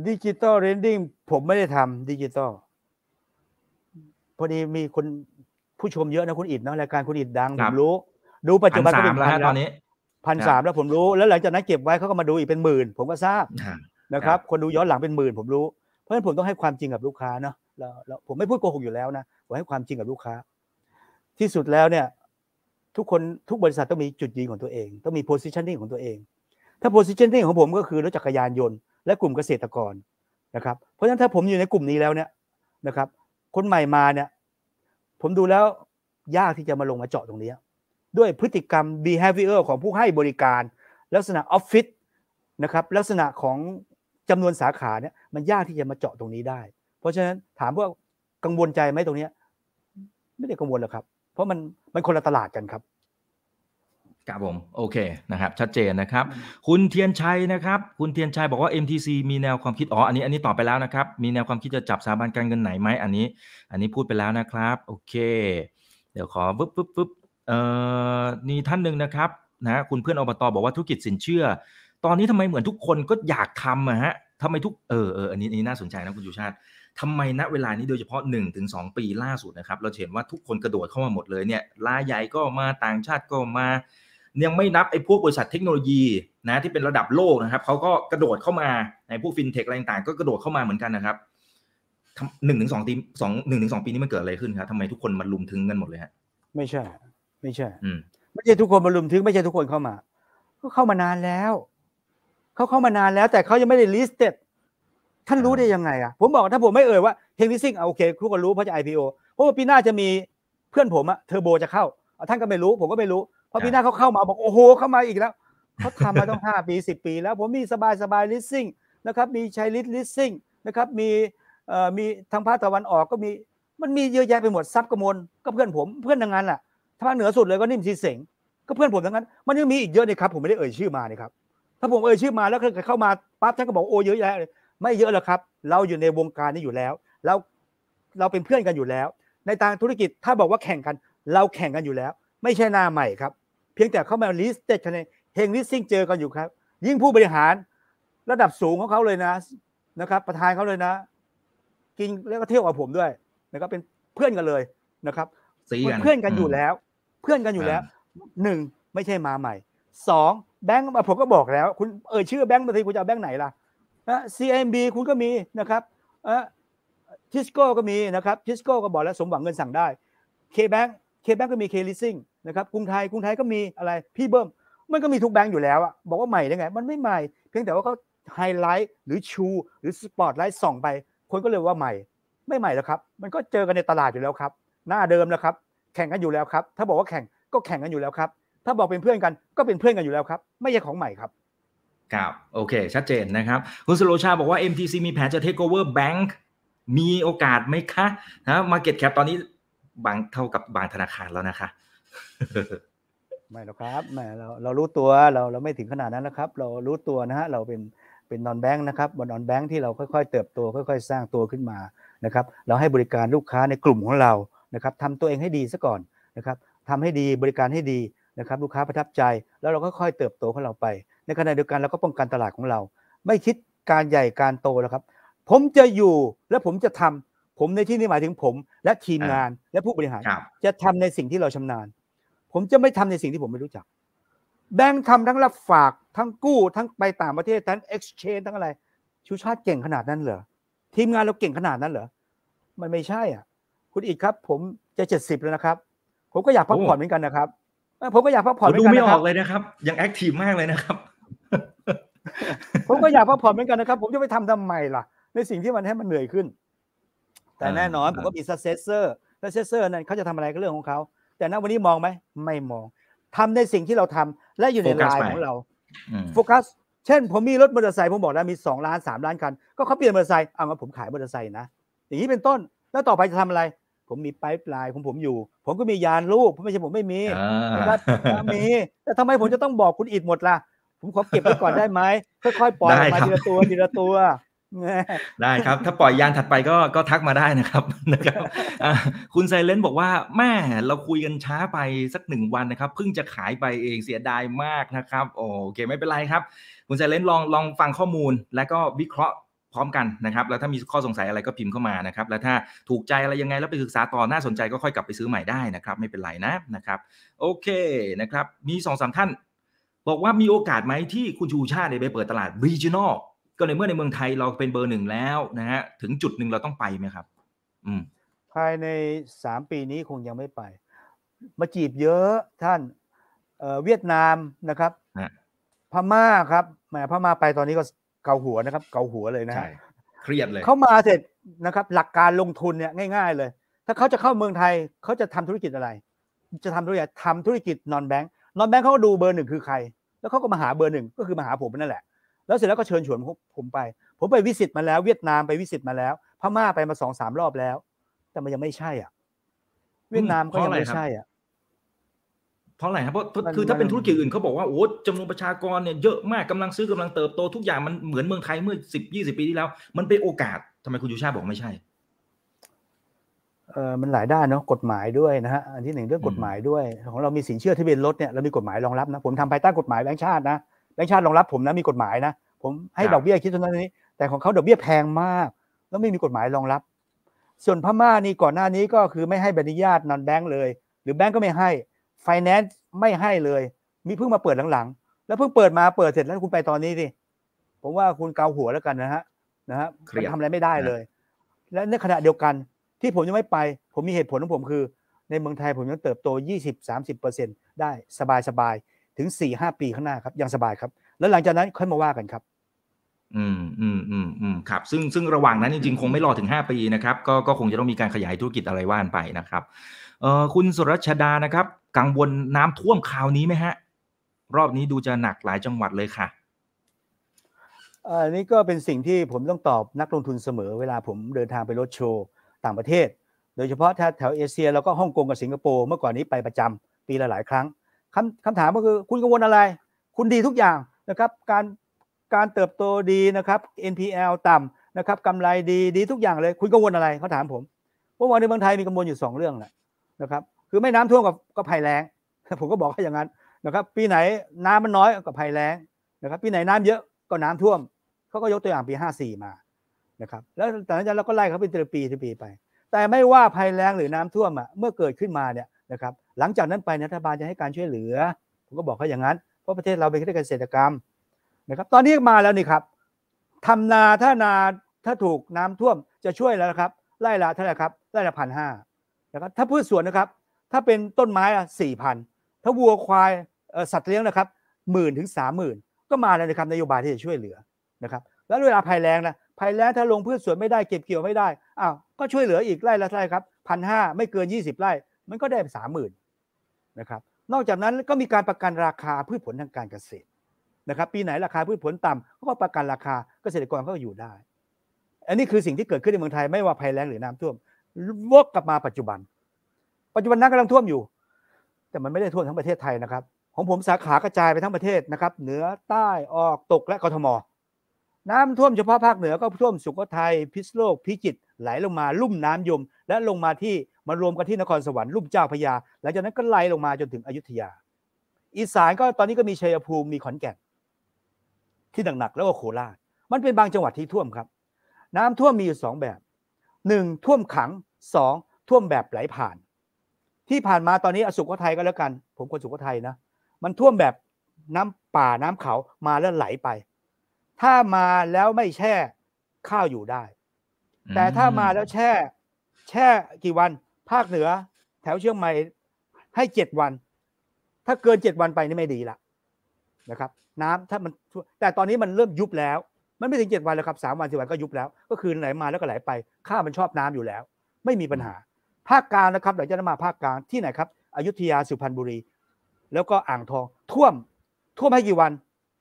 ดิจิตอลเลนดิ้งผมไม่ได้ทำดิจิตอลพอดีมีคนผู้ชมเยอะนะคุณอิดนะรายการคุณอิดดังผมรู้ดูปัจจุบันก็เป็นพันตอนนี้พันสามแล้วผมรู้แล้วหลังจากนั้นเก็บไว้เขาก็มาดูอีกเป็นหมื่น ผมก็ทราบนะครับคนดูย้อนหลังเป็นหมื่นผมรู้ เพราะฉะนั้นผมต้องให้ความจริงกับลูกค้าเนาะแล้วผมไม่พูดโกหกอยู่แล้วนะผมให้ความจริงกับลูกค้า ที่สุดแล้วเนี่ยทุกคนทุกบริษัทต้องมีจุดยืนของตัวเอง ต้องมีโพสิชันนิ่งของตัวเอง ถ้าโพสิชันนิ่งของผมก็คือรถจักรยานยนต์และกลุ่มเกษตรกรนะครับเพราะฉะนั้นถ้าผมอยู่ในกลุ่มนี้แล้วเนี่ยนะครับ คนใหม่มาเนี่ยผมดูแล้วยากที่จะมาลงมาเจาะตรงนี้ ด้วยพฤติกรรม behavior ของผู้ให้บริการ ลักษณะออฟฟิศนะครับลักษณะของจำนวนสาขาเนี่ยมันยากที่จะมาเจาะตรงนี้ได้ เพราะฉะนั้นถามว่ากังวลใจไหมตรงนี้ ไม่ได้กังวลหรอกครับ เพราะมันมันคนละตลาดกันครับครับผมโอเคนะครับชัดเจนนะครับ คุณเทียนชัยนะครับ คุณเทียนชัยบอกว่า MTC มีแนวความคิดอ๋ออันนี้อันนี้ตอบไปแล้วนะครับมีแนวความคิดจะจับสถาบันการเงินไหนไหมอันนี้ อันนี้พูดไปแล้วนะครับโอเคเดี๋ยวขอปึ๊บปึ๊บปึ๊บเอ่อนี่ท่านหนึ่งนะครับนะคุณเพื่อนอบตบอกว่าธุรกิจสินเชื่อ ตอนนี้ทำไมเหมือนทุกคนก็อยากทำอะฮะทำไมทุกเออเอออันนี้อันนี้น่าสนใจนะคุณยูชาติ ทำไมณเวลานี้โดยเฉพาะ 1-2 ปี ล่าสุดนะครับเราเห็นว่าทุกคนกระโดดเข้ามาหมดเลยเนี่ยรายใหญ่ก็มาต่างชาติก็มายังไม่นับไอ้พวกบริษัทเทคโนโลยีนะที่เป็นระดับโลกนะครับเขาก็กระโดดเข้ามาในพวกฟินเทคอะไรต่างๆก็กระโดดเข้ามาเหมือนกันนะครับหนึ่งถึงสองปีสองหนึ่งถึงสองปีนี้มันเกิดอะไรขึ้นครับทำไมทุกคนมาลุมถึงกันหมดเลยฮะ ไม่ใช่ ไม่ใช่ไม่ใช่ทุกคนมาลุมถึงไม่ใช่ทุกคนเข้ามาก็เข้ามานานแล้วเขาเข้ามานานแล้ว แต่เขายังไม่ได้ลิสต์เด็ดท่านรู้ได้ยังไงอ่ะผมบอกถ้าผมไม่เอ่ยว่าเทคนิคซิ่งอโอเคทุกคนรู้เพราะจะ IPO เพราะว่าปีหน้าจะมีเพื่อนผมอะเทอร์โบ จะเข้าท่านก็ไม่รู้ผมก็ไม่รู้พอปีหน้าเขาเข้ามาบอกโอ้โหเข้ามาอีกแล้วเขาทำมาต้องาปีสิบปีแล้วผมมีสบายสบายลิสซิ่งนะครับ มีชัยลิสลิสซิ่งนะครับมีเอ่อมีทางภาคตะวันออกก็มีมันมีเยอะแยะไปหมดซับกระมวลก็เพื่อนผมเพื่อนทางงานแหละทางเหนือสุดเลยก็นิ่มซีเสงก็เพื่อนผมทั้งนั้น มันยังมีอีกเยอะเลยครับผมไม่ได้เอ่ยชื่อมาเียครับถ้าผมเอ่ยชื่อมาแล้วเข้ามาปั๊บท่านก็บอกโอ้เยอะแยะเลยไม่เยอะหรอกครับเราอยู่ในวงการนี้อยู่แล้วเราเราเป็นเพื่อนกันอยู่แล้ว ในทางธุรกิจถ้าบอกว่าแข่งกัน เราแข่งกันอยู่แล้วไม่ใช่หน้าใหม่ครับ เพียงแต่เขามาลิสต์เด็ดคะแนนเฮงลิสซิ่งเจอกันอยู่ครับ ยิ่งผู้บริหารระดับสูงของเขาเลยนะนะครับ ประธานเขาเลยนะ กินแล้วก็เที่ยวกับผมด้วยนะครับเป็นเพื่อนกันเลยนะครับเพื่อนกันอยู่แล้ว เพื่อนกันอยู่แล้วหนึ่งไม่ใช่มาใหม่สองแบงก์ผมก็บอกแล้วคุณเอ่ยชื่อแบงก์มาทีคุณจะเอาแบงก์ไหนล่ะนะ CMB คุณก็มีนะครับเออทิสโก้ก็มีนะครับทิสโก้ก็บอกแล้วสมหวังเงินสั่งได้เคแบงก์เคแบงก็มีเคลิซิ่งนะครับกรุงไทยกรุงไทยก็มีอะไรพี่เบิ้มมันก็มีทุกแบงก์อยู่แล้วอะบอกว่าใหม่ได้ไงมันไม่ใหม่ เพียงแต่ว่าเขาไฮไลท์หรือชูหรือสปอตไลท์ส่องไปคนก็เลยว่าใหม่ ไม่ใหม่แล้วครับมันก็เจอกันในตลาดอยู่แล้วครับหน้าเดิมแล้วครับแข่งกันอยู่แล้วครับถ้าบอกว่าแข่งก็แข่งกันอยู่แล้วครับถ้าบอกเป็นเพื่อนกันก็เป็นเพื่อนกันอยู่แล้วครับไม่ใช่ของใหม่ครับครับโอเคชัดเจนนะครับคุณสโลชาบอกว่า MTC มีแผนจะเทคโอเวอร์แบงก์มีโอกาสไหมคะนะมาเก็ตแคปตอนนี้บางเท่ากับบางธนาคารแล้วนะคะไม่หรอกครับแหมเราเรารู้ตัวเราเราไม่ถึงขนาดนั้นแล้วครับ เรารู้ตัวนะฮะเราเป็นเป็นนอนแบงค์นะครับบนนอนแบงค์ที่เราค่อย ๆเติบโตค่อย ๆ สร้างตัวขึ้นมานะครับเราให้บริการลูกค้าในกลุ่มของเรานะครับทำตัวเองให้ดีซะก่อนนะครับทำให้ดีบริการให้ดีนะครับลูกค้าประทับใจ แล้วเราก็ค่อยเติบโตของเราไป ในขณะเดียวกันเราก็ป้องกันตลาดของเรา ไม่คิดการใหญ่การโตแล้วครับ ผมจะอยู่และผมจะทำผมในที่นี้หมายถึงผมและทีมงานและผู้บริหารจะทำในสิ่งที่เราชำนาญ ผมจะไม่ทำในสิ่งที่ผมไม่รู้จัก แบงค์ทำทั้งรับฝากทั้งกู้ทั้งไปต่างประเทศทั้ง exchange ทั้งอะไรชูชาติเก่งขนาดนั้นเหรอทีมงานเราเก่งขนาดนั้นเหรอมันไม่ใช่อ่ะคุณอีกครับ ผมจะเจ็ดสิบแล้วนะครับ ผมก็อยากพักผ่อนเหมือนกันนะครับ ผมก็อยากพักผ่อนเหมือนกันดูไม่ออกเลยนะครับยังแอคทีฟมากเลยนะครับผมก็อยากพักผ่อนเหมือนกันนะครับ ผมจะไปทำทำไมล่ะ ในสิ่งที่มันให้มันเหนื่อยขึ้นแต่แน่นอน ผมก็มีซัสเซสเซอร์ซัสเซสเซอร์นั้นเขาจะทำอะไรก็เรื่องของเขาแต่ณวันนี้มองไหมไม่มอง ทำในสิ่งที่เราทำและอยู่ในไลน์ของเราโฟกัสเช่น ผมมีรถมอเตอร์ไซค์ผมบอกแล้วมีสองล้านสามล้านคัน ก็เขาเปลี่ยนมอเตอร์ไซค์เอางา้ผมขายมอเตอร์ไซค์นะอย่างนี้เป็นต้นแล้วต่อไปจะทำอะไร ผมมีไปปลายผมผมอยู่ ผมก็มียานลูกผมไม่ใช่ผมไม่มีผมมีแต่ทำไมผมจะต้องบอกคุณอิดหมดล่ะผมขอเก็บไว้ก่อนได้ไหมค่อยๆปล่อยมาทีละตัวทีละตัวได้ครับถ้าปล่อยยานถัดไปก็ก็ทักมาได้นะครับนะครับคุณไซเลนบอกว่าแม่เราคุยกันช้าไปสักหนึ่งวันนะครับเพิ่งจะขายไปเองเสียดายมากนะครับโอเคไม่เป็นไรครับ คุณไซเลนลองลองฟังข้อมูล แล้วก็วิเคราะห์พร้อมกันนะครับ แล้วถ้ามีข้อสงสัยอะไรก็พิมพ์เข้ามานะครับแล้วถ้าถูกใจอะไรยังไง แล้วไปศึกษาต่อน่าสนใจก็ค่อยกลับไปซื้อใหม่ได้นะครับไม่เป็นไรนะนะครับโอเคนะครับมีสองสามท่านบอกว่ามีโอกาสไหมที่คุณชูชาติไปเปิดตลาด regional ก็ในเมื่อในเมืองไทยเราเป็นเบอร์หนึ่งแล้วนะฮะถึงจุดหนึ่งเราต้องไปไหมครับ อืมภายในสามปีนี้คงยังไม่ไป มาจีบเยอะท่านเวียดนามนะครับพม่าครับแหมพม่าไปตอนนี้ก็เกาหัวนะครับ เกาหัวเลยนะใช่เครียดเลยเขามาเสร็จนะครับ หลักการลงทุนเนี่ยง่ายๆเลย ถ้าเขาจะเข้าเมืองไทยเขาจะทำธุรกิจอะไรจะทำธุรกิจทำธุรกิจนอนแบงค์นอนแบงค์เขาก็ดูเบอร์หนึ่งคือใคร แล้วเขาก็มาหาเบอร์หนึ่งก็คือมาหาผมนั่นแหละแล้วเสร็จแล้วก็เชิญชวนผมไป ผมไปวิสิตมาแล้วเวียดนามไปวิสิตมาแล้วพม่าไปมาสองสามรอบแล้ว แต่มันยังไม่ใช่อ่ะ เวียดนามก็ยังไม่ใช่อ่ะเพราะอะไรครับเพราะคือถ้าเป็นธุรกิจอื่นเขาบอกว่า โอ้จำนวนประชากรเนี่ยเยอะมาก กำลังซื้อ กำลังเติบโตทุกอย่างมันเหมือนเมืองไทย เมื่อสิบยี่สิบปีที่แล้ว มันเป็นโอกาส ทำไมคุณยูชาบอกไม่ใช่เออมันหลายด้านเนาะกฎหมายด้วยนะฮะอันที่หนึ่งเรื่องกฎหมายด้วยของเรามีสินเชื่อที่เป็นรถเนี่ยเรามีกฎหมายรองรับนะผมทำภายใต้กฎหมายแบงค์ชาตินะแบงค์ชาติรองรับผมนะมีกฎหมายนะ ผมให้ดอกเบี้ยคิดเท่านั้นนี้ แต่ของเขาดอกเบี้ยแพงมาก แล้วไม่มีกฎหมายรองรับ ส่วนพม่านี่ก่อนหน้านี้ก็คือไม่ให้ใบอนุญาตนอนแบงก์เลย หรือแบงก์ก็ไม่ให้ไฟแนนซ์ไม่ให้เลย มีเพิ่งมาเปิดหลังๆแล้วเพิ่งเปิดมาเปิดเสร็จแล้วคุณไปตอนนี้สิผมว่าคุณเกาหัวแล้วกันนะฮะนะฮะทำอะไรไม่ได้เลย และในขณะเดียวกันที่ผมยังไม่ไป ผมมีเหตุผลของผมคือในเมืองไทยผมยังเติบโต20-30%ได้สบายสบายถึงสี่ห้าปีข้างหน้าครับยังสบายครับ แล้วหลังจากนั้นค่อยมาว่ากันครับ อืมอืมอืมอืมครับซึ่งซึ่งระหว่างนั้นจริงๆคงไม่รอถึงห้าปีนะครับก็ก็คงจะต้องมีการขยายธุรกิจอะไรว่านไปนะครับเอ่อคุณสุรชดานะครับกังวลน้ำท่วมคราวนี้ไหมฮะ รอบนี้ดูจะหนักหลายจังหวัดเลยค่ะอันนี้ก็เป็นสิ่งที่ผมต้องตอบนักลงทุนเสมอ เวลาผมเดินทางไปรถโชว์ต่างประเทศ โดยเฉพาะถ้าแถวเอเชียแล้วก็ฮ่องกงกับสิงคโปร์เมื่อก่อนนี้ไปประจำปีละหลาย ครั้งคำคำถามก็คือคุณกังวลอะไร คุณดีทุกอย่างนะครับการการเติบโตดีนะครับ NPL ต่ำนะครับกำไรดีดีทุกอย่างเลยคุณกังวลอะไรเขาถามผมว่าวันนี้เมืองไทยมีกังวลอยู่2 เรื่องแหละนะครับคือไม่น้ำท่วมกับก็ภัยแล้งผมก็บอกให้อย่างนั้นนะครับปีไหนน้ำมันน้อยก็ภัยแล้งนะครับปีไหนน้ำเยอะก็น้ำท่วมเขาก็ยกตัวอย่างปี 54 มานะครับแล้วแต่นั้นเราก็ไล่เขาเป็นแต่ละปีทต่ปีไป แต่ไม่ว่าภัยแล้งหรือน้ำท่วมอ่ะเมื่อเกิดขึ้นมาเนี่ยนะครับหลังจากนั้นไปรัฐบาลจะให้การช่วยเหลือ ผมก็บอกเขาอย่างนั้น เพราะประเทศเราเป็นประเทศเกษตรกรรมนะครับตอนนี้มาแล้วนี่ครับทำนาถ้านาถ้าถูกน้ำท่วมจะช่วยแล้วนะครับไล่ละเท่าไหร่ครับไล่ละพันห้านะครับถ้าพืชสวนนะครับ ถ้าเป็นต้นไม้ละสี่พันถ้าวัวควายสัตว์เลี้ยงนะครับหมื่นถึงสามหมื่นก็มาแล้วนะครับนโยบาย ที่จะช่วยเหลือนะครับแล้วเวลาภัยแลงนะภัยแลงถ้าลงพืชสวนไม่ได้เก็บเกี่ยวไม่ได้อ้าวก็ช่วยเหลืออีกไร่ละเท่าไหร่ครับพันห้าไม่เกิน 20 ไร่มันก็ได้สามหมื่นนะครับ นอกจากนั้นก็มีการประกันราคาพืชผลทางการเกษตรนะครับปีไหนราคาพืชผลต่ำก็ประกันราคาเกษตรกรก็อยู่ได้ อันนี้คือสิ่งที่เกิดขึ้นในเมืองไทยไม่ว่าภัยแล้งหรือน้ำท่วม วกกลับมาปัจจุบัน ปัจจุบันน้ำกำลังท่วมอยู่ แต่มันไม่ได้ท่วมทั้งประเทศไทยนะครับของผมสาขากระจายไปทั้งประเทศนะครับเหนือใต้ออกตกและกทมน้ำท่วมเฉพาะภาคเหนือก็ท่วม สุโขทัยพิษโลก พิจิตรไหลลงมาลุ่มน้ำยมและลงมาที่มารวมกันที่ นครสวรรค์ลุ่มเจ้าพญาหลังจากนั้นก็ไหลลงมาจนถึงอยุธยา อีสานก็ตอนนี้ก็มีชัยภูมิมีขอนแก่นที่หนักๆแล้วก็โคราช มันเป็นบางจังหวัดที่ท่วมครับ น้ำท่วมมีอยู่สองแบบหนึ่งท่วมขังสองท่วมแบบไหลผ่าน ที่ผ่านมาตอนนี้อสุโขทัยก็แล้วกันผมคนสุโขทัยนะ มันท่วมแบบน้ำป่าน้ำเขามาแล้วไหลไป ถ้ามาแล้วไม่แช่ข้าวอยู่ได้ แต่ถ้ามาแล้วแช่แช่กี่วันภาคเหนือแถวเชียงใหม่ให้เจ็ดวัน ถ้าเกินเจ็ดวันไปนี่ไม่ดีละนะครับ น้ำถ้ามันแต่ตอนนี้มันเริ่มยุบแล้ว มันไม่ถึงเจ็ดวันแล้วครับสามวันสี่วันก็ยุบแล้ว ก็คือไหลมาแล้วก็ไหลไปข้ามันชอบน้ำอยู่แล้ว ไม่มีปัญหา ภาคกลางนะครับเดี๋ยวจะมาภาคกลางที่ไหนครับอยุธยาสุพรรณบุรี แล้วก็อ่างทองท่วมท่วมให้กี่วัน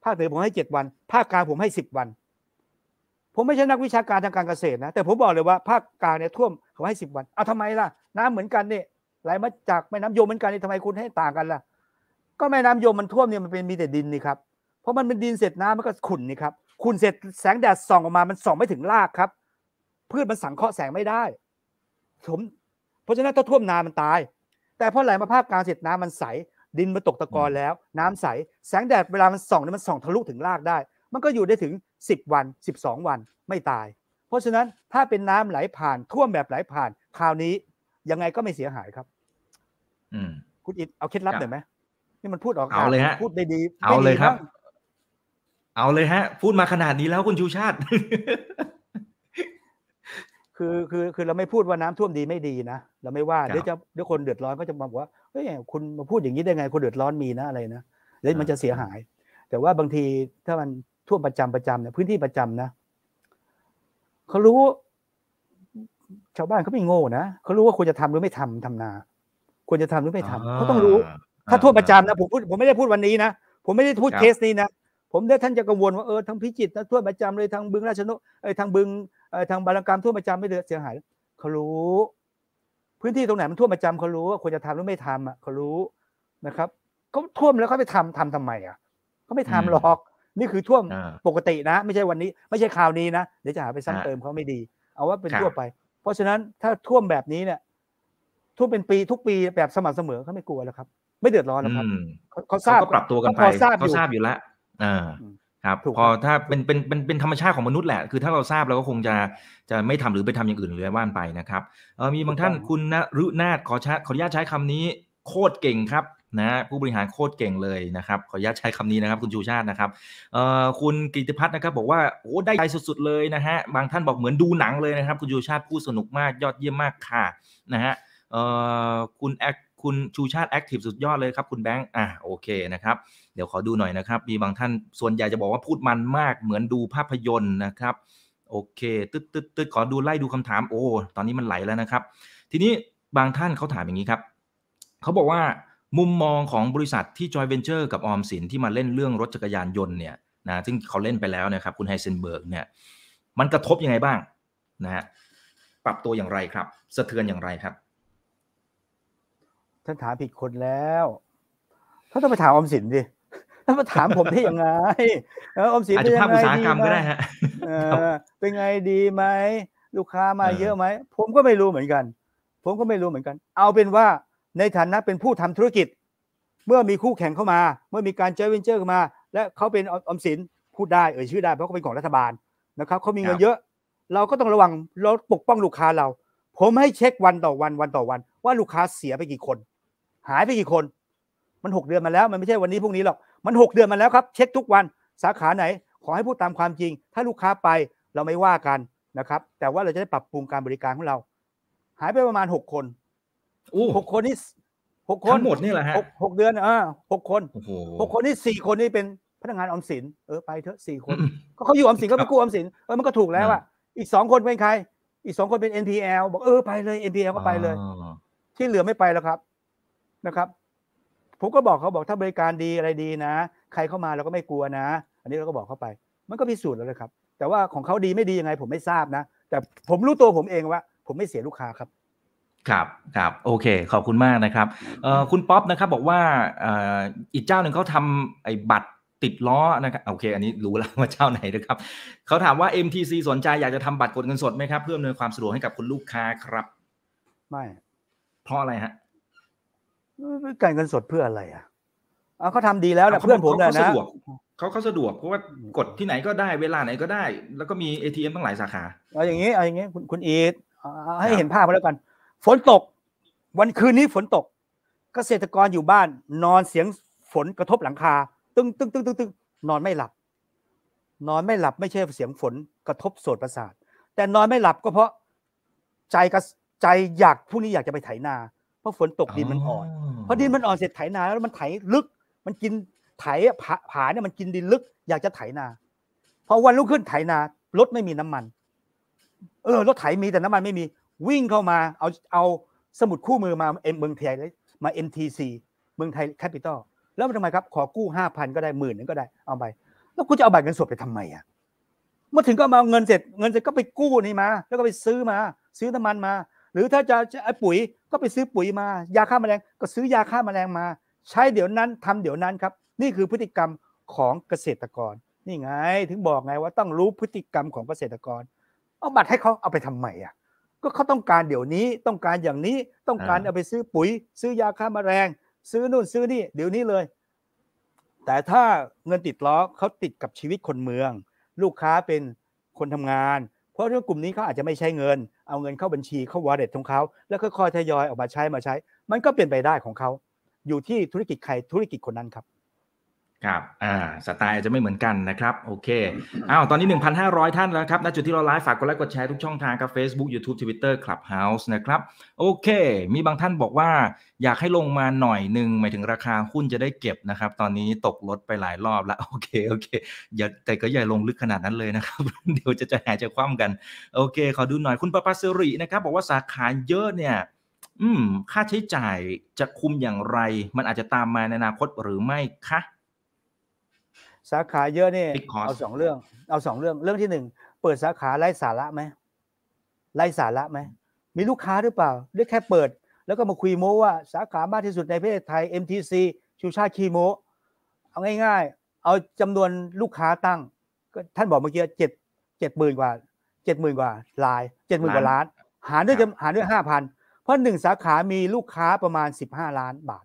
ภาคเหนือผมให้เจ็ดวัน ภาคกลางผมให้สิบวันผมไม่ใช่นักวิชาการทางการเกษตรนะ แต่ผมบอกเลยว่าภาคกลางเนี่ยท่วมเขาให้สิบวันเอาทำไมล่ะน้ำเหมือนกันเนี่ยไหลมาจากแม่น้ำยมเหมือนกันนี่ทำไมคุณให้ต่างกันล่ะ ก็แม่น้ำยมมันท่วมเนี่ยมันเป็นมีแต่ดินนี่ครับเพราะมันเป็นดินเสร็จน้ำมันก็ขุ่นนี่ครับขุ่นเสร็จแสงแดดส่องออกมามันส่องไม่ถึงรากครับพืชมันสังเคราะห์แสงไม่ได้ผมเพราะฉะนั้นถ้าท่วมนามันตาย แต่พอไหลมาภาคกลางเสร็จน้ำมันใสดินมันตกตะกอนแล้ว น้ำใสแสงแดดเวลามันส่องเนี่ยมันส่องทะลุถึงรากได้ มันก็อยู่ได้ถึง10 วัน 12 วันไม่ตาย เพราะฉะนั้นถ้าเป็นน้ำไหลผ่าน ท่วมแบบไหลผ่าน คราวนี้ยังไงก็ไม่เสียหายครับอคุณอิด เอาเคล็ดลับหน่อยไหมนี่มันพูดออกเอาเลยฮะพูดได้ดีเอาเลยครับ เอาเลยฮะ พูดมาขนาดนี้แล้ว คุณชูชาติ คือคือคือเราไม่พูดว่าน้ำท่วมดีไม่ดีนะ เราไม่ว่าเดี๋ยวจะเดี๋ยวคนเดือดร้อนก็จะมาบอกว่า เฮ้ยคุณมาพูดอย่างนี้ได้ไง คนเดือดร้อนมีนะอะไรนะเดี๋ยวมันจะเสียหาย แต่ว่าบางทีถ้ามันท่วมประจำประจำเนี่ยพื้นที่ประจำนะเขารู้ชาวบ้านเขาไม่โง่นะเขารู้ว่าควรจะทำหรือไม่ทำทำนา ควรจะทำหรือไม่ทำเขาต้องรู้ถ้าท่วมประจำนะผมพูดผมไม่ได้พูดวันนี้นะ ผมไม่ได้พูดเคสนี้นะ ผมได้ท่านจะกังวลว่าเออทางพิจิตนะท่วมประจำเลย ทางบึงราชนุไอ้ทางบึงไอ้ทางบารกรรมท่วมประจำไม่เดือดเสียหายเขารู้ พื้นที่ตรงไหนมันท่วมประจำเขารู้ว่าควรจะทำหรือไม่ทำอ่ะเขารู้นะครับเขาท่วมแล้วเขาไปทำทำทำไมอ่ะเขาไม่ทำหรอกนี่คือท่วมปกตินะ ไม่ใช่วันนี้ไม่ใช่ข่าวนี้นะเดี๋ยวจะหาไปซ้ำเติมเขาไม่ดี เอาว่าเป็นทั่วไป เพราะฉะนั้นถ้าท่วมแบบนี้เนี่ยท่วมเป็นปีทุกปีแบบสม่ำเสมอเขาไม่กลัวแล้วครับ ไม่เดือดร้อนแล้วครับเขาทราบก็ปรับตัวกันไปเขาทราบอยู่แล้วอ่าครับพอถ้าเป็นเป็นเป็นเป็นธรรมชาติของมนุษย์แหละ คือถ้าเราทราบเราก็คงจะจะไม่ทำหรือไปทำอย่างอื่นหรือว่านไปนะครับมีบางท่านคุณนรุนาถขอชขออนุญาตใช้คำนี้โคตรเก่งครับนะผู้บริหารโคตรเก่งเลยนะครับขออนุญาตใช้คำนี้นะครับ คุณชูชาตินะครับคุณกิติพัฒน์นะครับ บอกว่าโอ้ ได้ใจสุดๆเลยนะฮะบางท่านบอกเหมือนดูหนังเลยนะครับ คุณชูชาติพูดสนุกมากยอดเยี่ยมมากค่ะนะฮะคุณแอคคุณชูชาติ แอคทีฟสุดยอดเลยครับคุณแบงค์อ่ะโอเคนะครับ เดี๋ยวขอดูหน่อยนะครับ มีบางท่านส่วนใหญ่จะบอกว่าพูดมันมาก เหมือนดูภาพยนตร์นะครับ โอเคตึ๊ดตึ๊ดตึ๊ดขอดูไล่ดูคำถามโอ้ตอนนี้มันไหลแล้วนะครับ ทีนี้บางท่านเขาถามอย่างนี้ครับ เขาบอกว่ามุมมองของบริษัทที่จอยเวนเจอร์กับออมสินที่มาเล่นเรื่องรถจักรยานยนต์เนี่ยนะซึ่งเขาเล่นไปแล้วนะครับ คุณไฮเซนเบิร์กเนี่ย มันกระทบยังไงบ้าง นะฮะปรับตัวอย่างไรครับสะเทือนอย่างไรครับท่านถามผิดคนแล้วท่านต้องไปถามออมสินดิท่านมาถามผมได้ยังไงอออมสินเป็นยังไงดีไหมเป็นไงดีไหม ลูกค้ามาเยอะไหม ผมก็ไม่รู้เหมือนกัน ผมก็ไม่รู้เหมือนกัน เอาเป็นว่าในฐานะเป็นผู้ทำธุรกิจเมื่อมีคู่แข่งเข้ามา เมื่อมีการเจอเวนเจอร์เข้ามา และเขาเป็นออมสินพูดได้เอ่ยชื่อได้ เพราะเขาเป็นของรัฐบาลนะครับ เขามีเงินเยอะ เราก็ต้องระวังเราปกป้องลูกค้าเรา ผมให้เช็ควันต่อวันวันต่อวัน ว่าลูกค้าเสียไปกี่คน หายไปกี่คน มันหกเดือนมาแล้วมันไม่ใช่วันนี้พรุ่งนี้หรอกมันหกเดือนมาแล้วครับเช็คทุกวันสาขาไหนขอให้พูดตามความจริง ถ้าลูกค้าไปเราไม่ว่ากันนะครับ แต่ว่าเราจะได้ปรับปรุงการบริการของเรา หายไปประมาณหกคนหกคนนี่หกคนทั้งหมดนี่แหละฮะหกเดือนอ่าหกคนหกคนนี่สี่คนนี่เป็นพนักงานออมสิน เออไปเถอะสี่คนก็เขาอยู่ออมสินก็ไปกู้ออมสินเออมันก็ถูกแล้วอ่ะ อีกสองคนเป็นใคร อีกสองคนเป็น NPL บอกเออไปเลย NPL ก็ไปเลยที่เหลือไม่ไปแล้วครับนะครับ ผมก็บอกเขาบอกถ้าบริการดีอะไรดีนะใครเข้ามาเราก็ไม่กลัวนะ อันนี้เราก็บอกเขาไป มันก็พิสูจน์แล้วนะครับ แต่ว่าของเขาดีไม่ดียังไง ผมไม่ทราบนะ แต่ผมรู้ตัวผมเองว่า ผมไม่เสียลูกค้าครับครับครับโอเคขอบคุณมากนะครับคุณป๊อปนะครับ บอกว่าอีกเจ้าหนึ่งเขาทำไอ้บัตรติดล้อนะครับโอเค อันนี้รู้แล้วว่าเจ้าไหนนะครับเขาถามว่า MTC สนใจ อยากจะทำบัตรกดเงินสดไหมครับเพื่อเนวยความสะดวกให้กับคุณลูกค้าครับ ไม่เพราะอะไรฮะการเงินสดเพื่ออะไรอ่ะเขาทำดีแล้วนะเพื่อนผมละนะเขาเขาสะดวกเพราะว่ากดที่ไหนก็ได้เวลาไหนก็ได้แล้วก็มี ATM ตั้งหลายสาขาเอาอย่างนี้เอาอย่างนี้คุณคุณอีทให้เห็นภาพไปแล้วกันฝนตกวันคืนนี้ฝนตก เกษตรกรอยู่บ้าน นอนเสียงฝนกระทบหลังคา ตึ้งตึ้งตึ้งตึ้งตึ้งนอนไม่หลับนอนไม่หลับไม่ใช่เสียงฝนกระทบโสตประสาทแต่นอนไม่หลับก็เพราะใจกใจอยากพวกนี้อยากจะไปไถนา เพราะฝนตกดินมันอ่อนเพราะดินมันอ่อนเสร็จไถนา แล้วมันไถลึก มันกินไถผาเนี่ยมันกินดินลึกอยากจะไถนาพอวันรุ่งขึ้นไถนารถไม่มีน้ำมัน เออรถไถมีแต่น้ำมันไม่มีวิ่งเข้ามาเอาเอาสมุดคู่มือมาเอ็มเมืองไทยมา MTC เมืองไทยแคปิตอลแล้วทำไมครับขอกู้ห้าพันก็ได้หมื่นนึงก็ได้เอาไป แล้วคุณจะเอาบัตรเงินสดไปทำไมอ่ะเมื่อถึงก็มาเงินเสร็จ เงินเสร็จก็ไปกู้นี่มา แล้วก็ไปซื้อมา ซื้อน้ำมันมา หรือถ้าจะไอปุ๋ยก็ไปซื้อปุ๋ยมา ยาฆ่าแมลง ก็ซื้อยาฆ่าแมลงมา ใช้เดี๋ยวนั้นทำเดี๋ยวนั้นครับนี่คือพฤติกรรมของเกษตรกร นี่ไงถึงบอกไงว่าต้องรู้พฤติกรรมของเกษตรกร เอาบัตรให้เขาเอาไปทำไมอ่ะก็เขาต้องการเดี๋ยวนี้ต้องการอย่างนี้ต้องการเอาไปซื้อปุ๋ย ซื้อยาฆ่าแมลงซื้อนู่นซื้อนี่เดี๋ยวนี้เลย แต่ถ้าเงินติดล้อเขาติดกับชีวิตคนเมือง ลูกค้าเป็นคนทำงาน เพราะเรื่องกลุ่มนี้เขาอาจจะไม่ใช้เงินเอาเงินเข้าบัญชีเข้าวอลเล็ตของเขาแล้วค่อยๆทยอยออกมาใช้มาใช้ มันก็เป็นไปได้ของเขาอยู่ที่ธุรกิจใครธุรกิจคนนั้นครับครับ อ่า สไตล์อาจจะไม่เหมือนกันนะครับ โอเค อ้าว ตอนนี้ 1,500 ท่านแล้วครับ ณ จุดที่เราไลฟ์ ฝากกดไลค์กดแชร์ทุกช่องทางกับ Facebook YouTube Twitter Clubhouse นะครับ โอเค มีบางท่านบอกว่า อยากให้ลงมาหน่อยหนึ่งหมายถึงราคาหุ้นจะได้เก็บนะครับ ตอนนี้ตกลดไปหลายรอบแล้ว โอเค โอเค อย่าแต่ก็อย่าลงลึกขนาดนั้นเลยนะครับ เดี๋ยวจะจะหายจะคว่ำกัน โอเค ขอดูหน่อย คุณประภาสริ นะครับ บอกว่าสาขาเยอะเนี่ยอืมค่าใช้จ่ายจะคุมอย่างไร มันอาจจะตามมาในอนาคตหรือไม่คะสาขาเยอะนี่เอาสองเรื่องเอาสองเรื่องเรื่องที่หนึ่งเปิดสาขาไล่สาระไหมไล่สาระไหมมีลูกค้าหรือเปล่าได้แค่เปิดแล้วก็มาคุยโม้ว่าสาขามากที่สุดในประเทศไทย MTC ชูชาคีโมเอาง่ายๆ เอาจำนวนลูกค้าตั้งท่านบอกเมื่อกี้เจ็ดเจ็ดหมื่นกว่าเจ็ดหมื่นกว่าลายเจ็ดหมื่นกว่าล้าน หารด้วยหารด้วยห้าพันเพราะหนึ่งสาขามีลูกค้าประมาณสิบห้าล้านบาท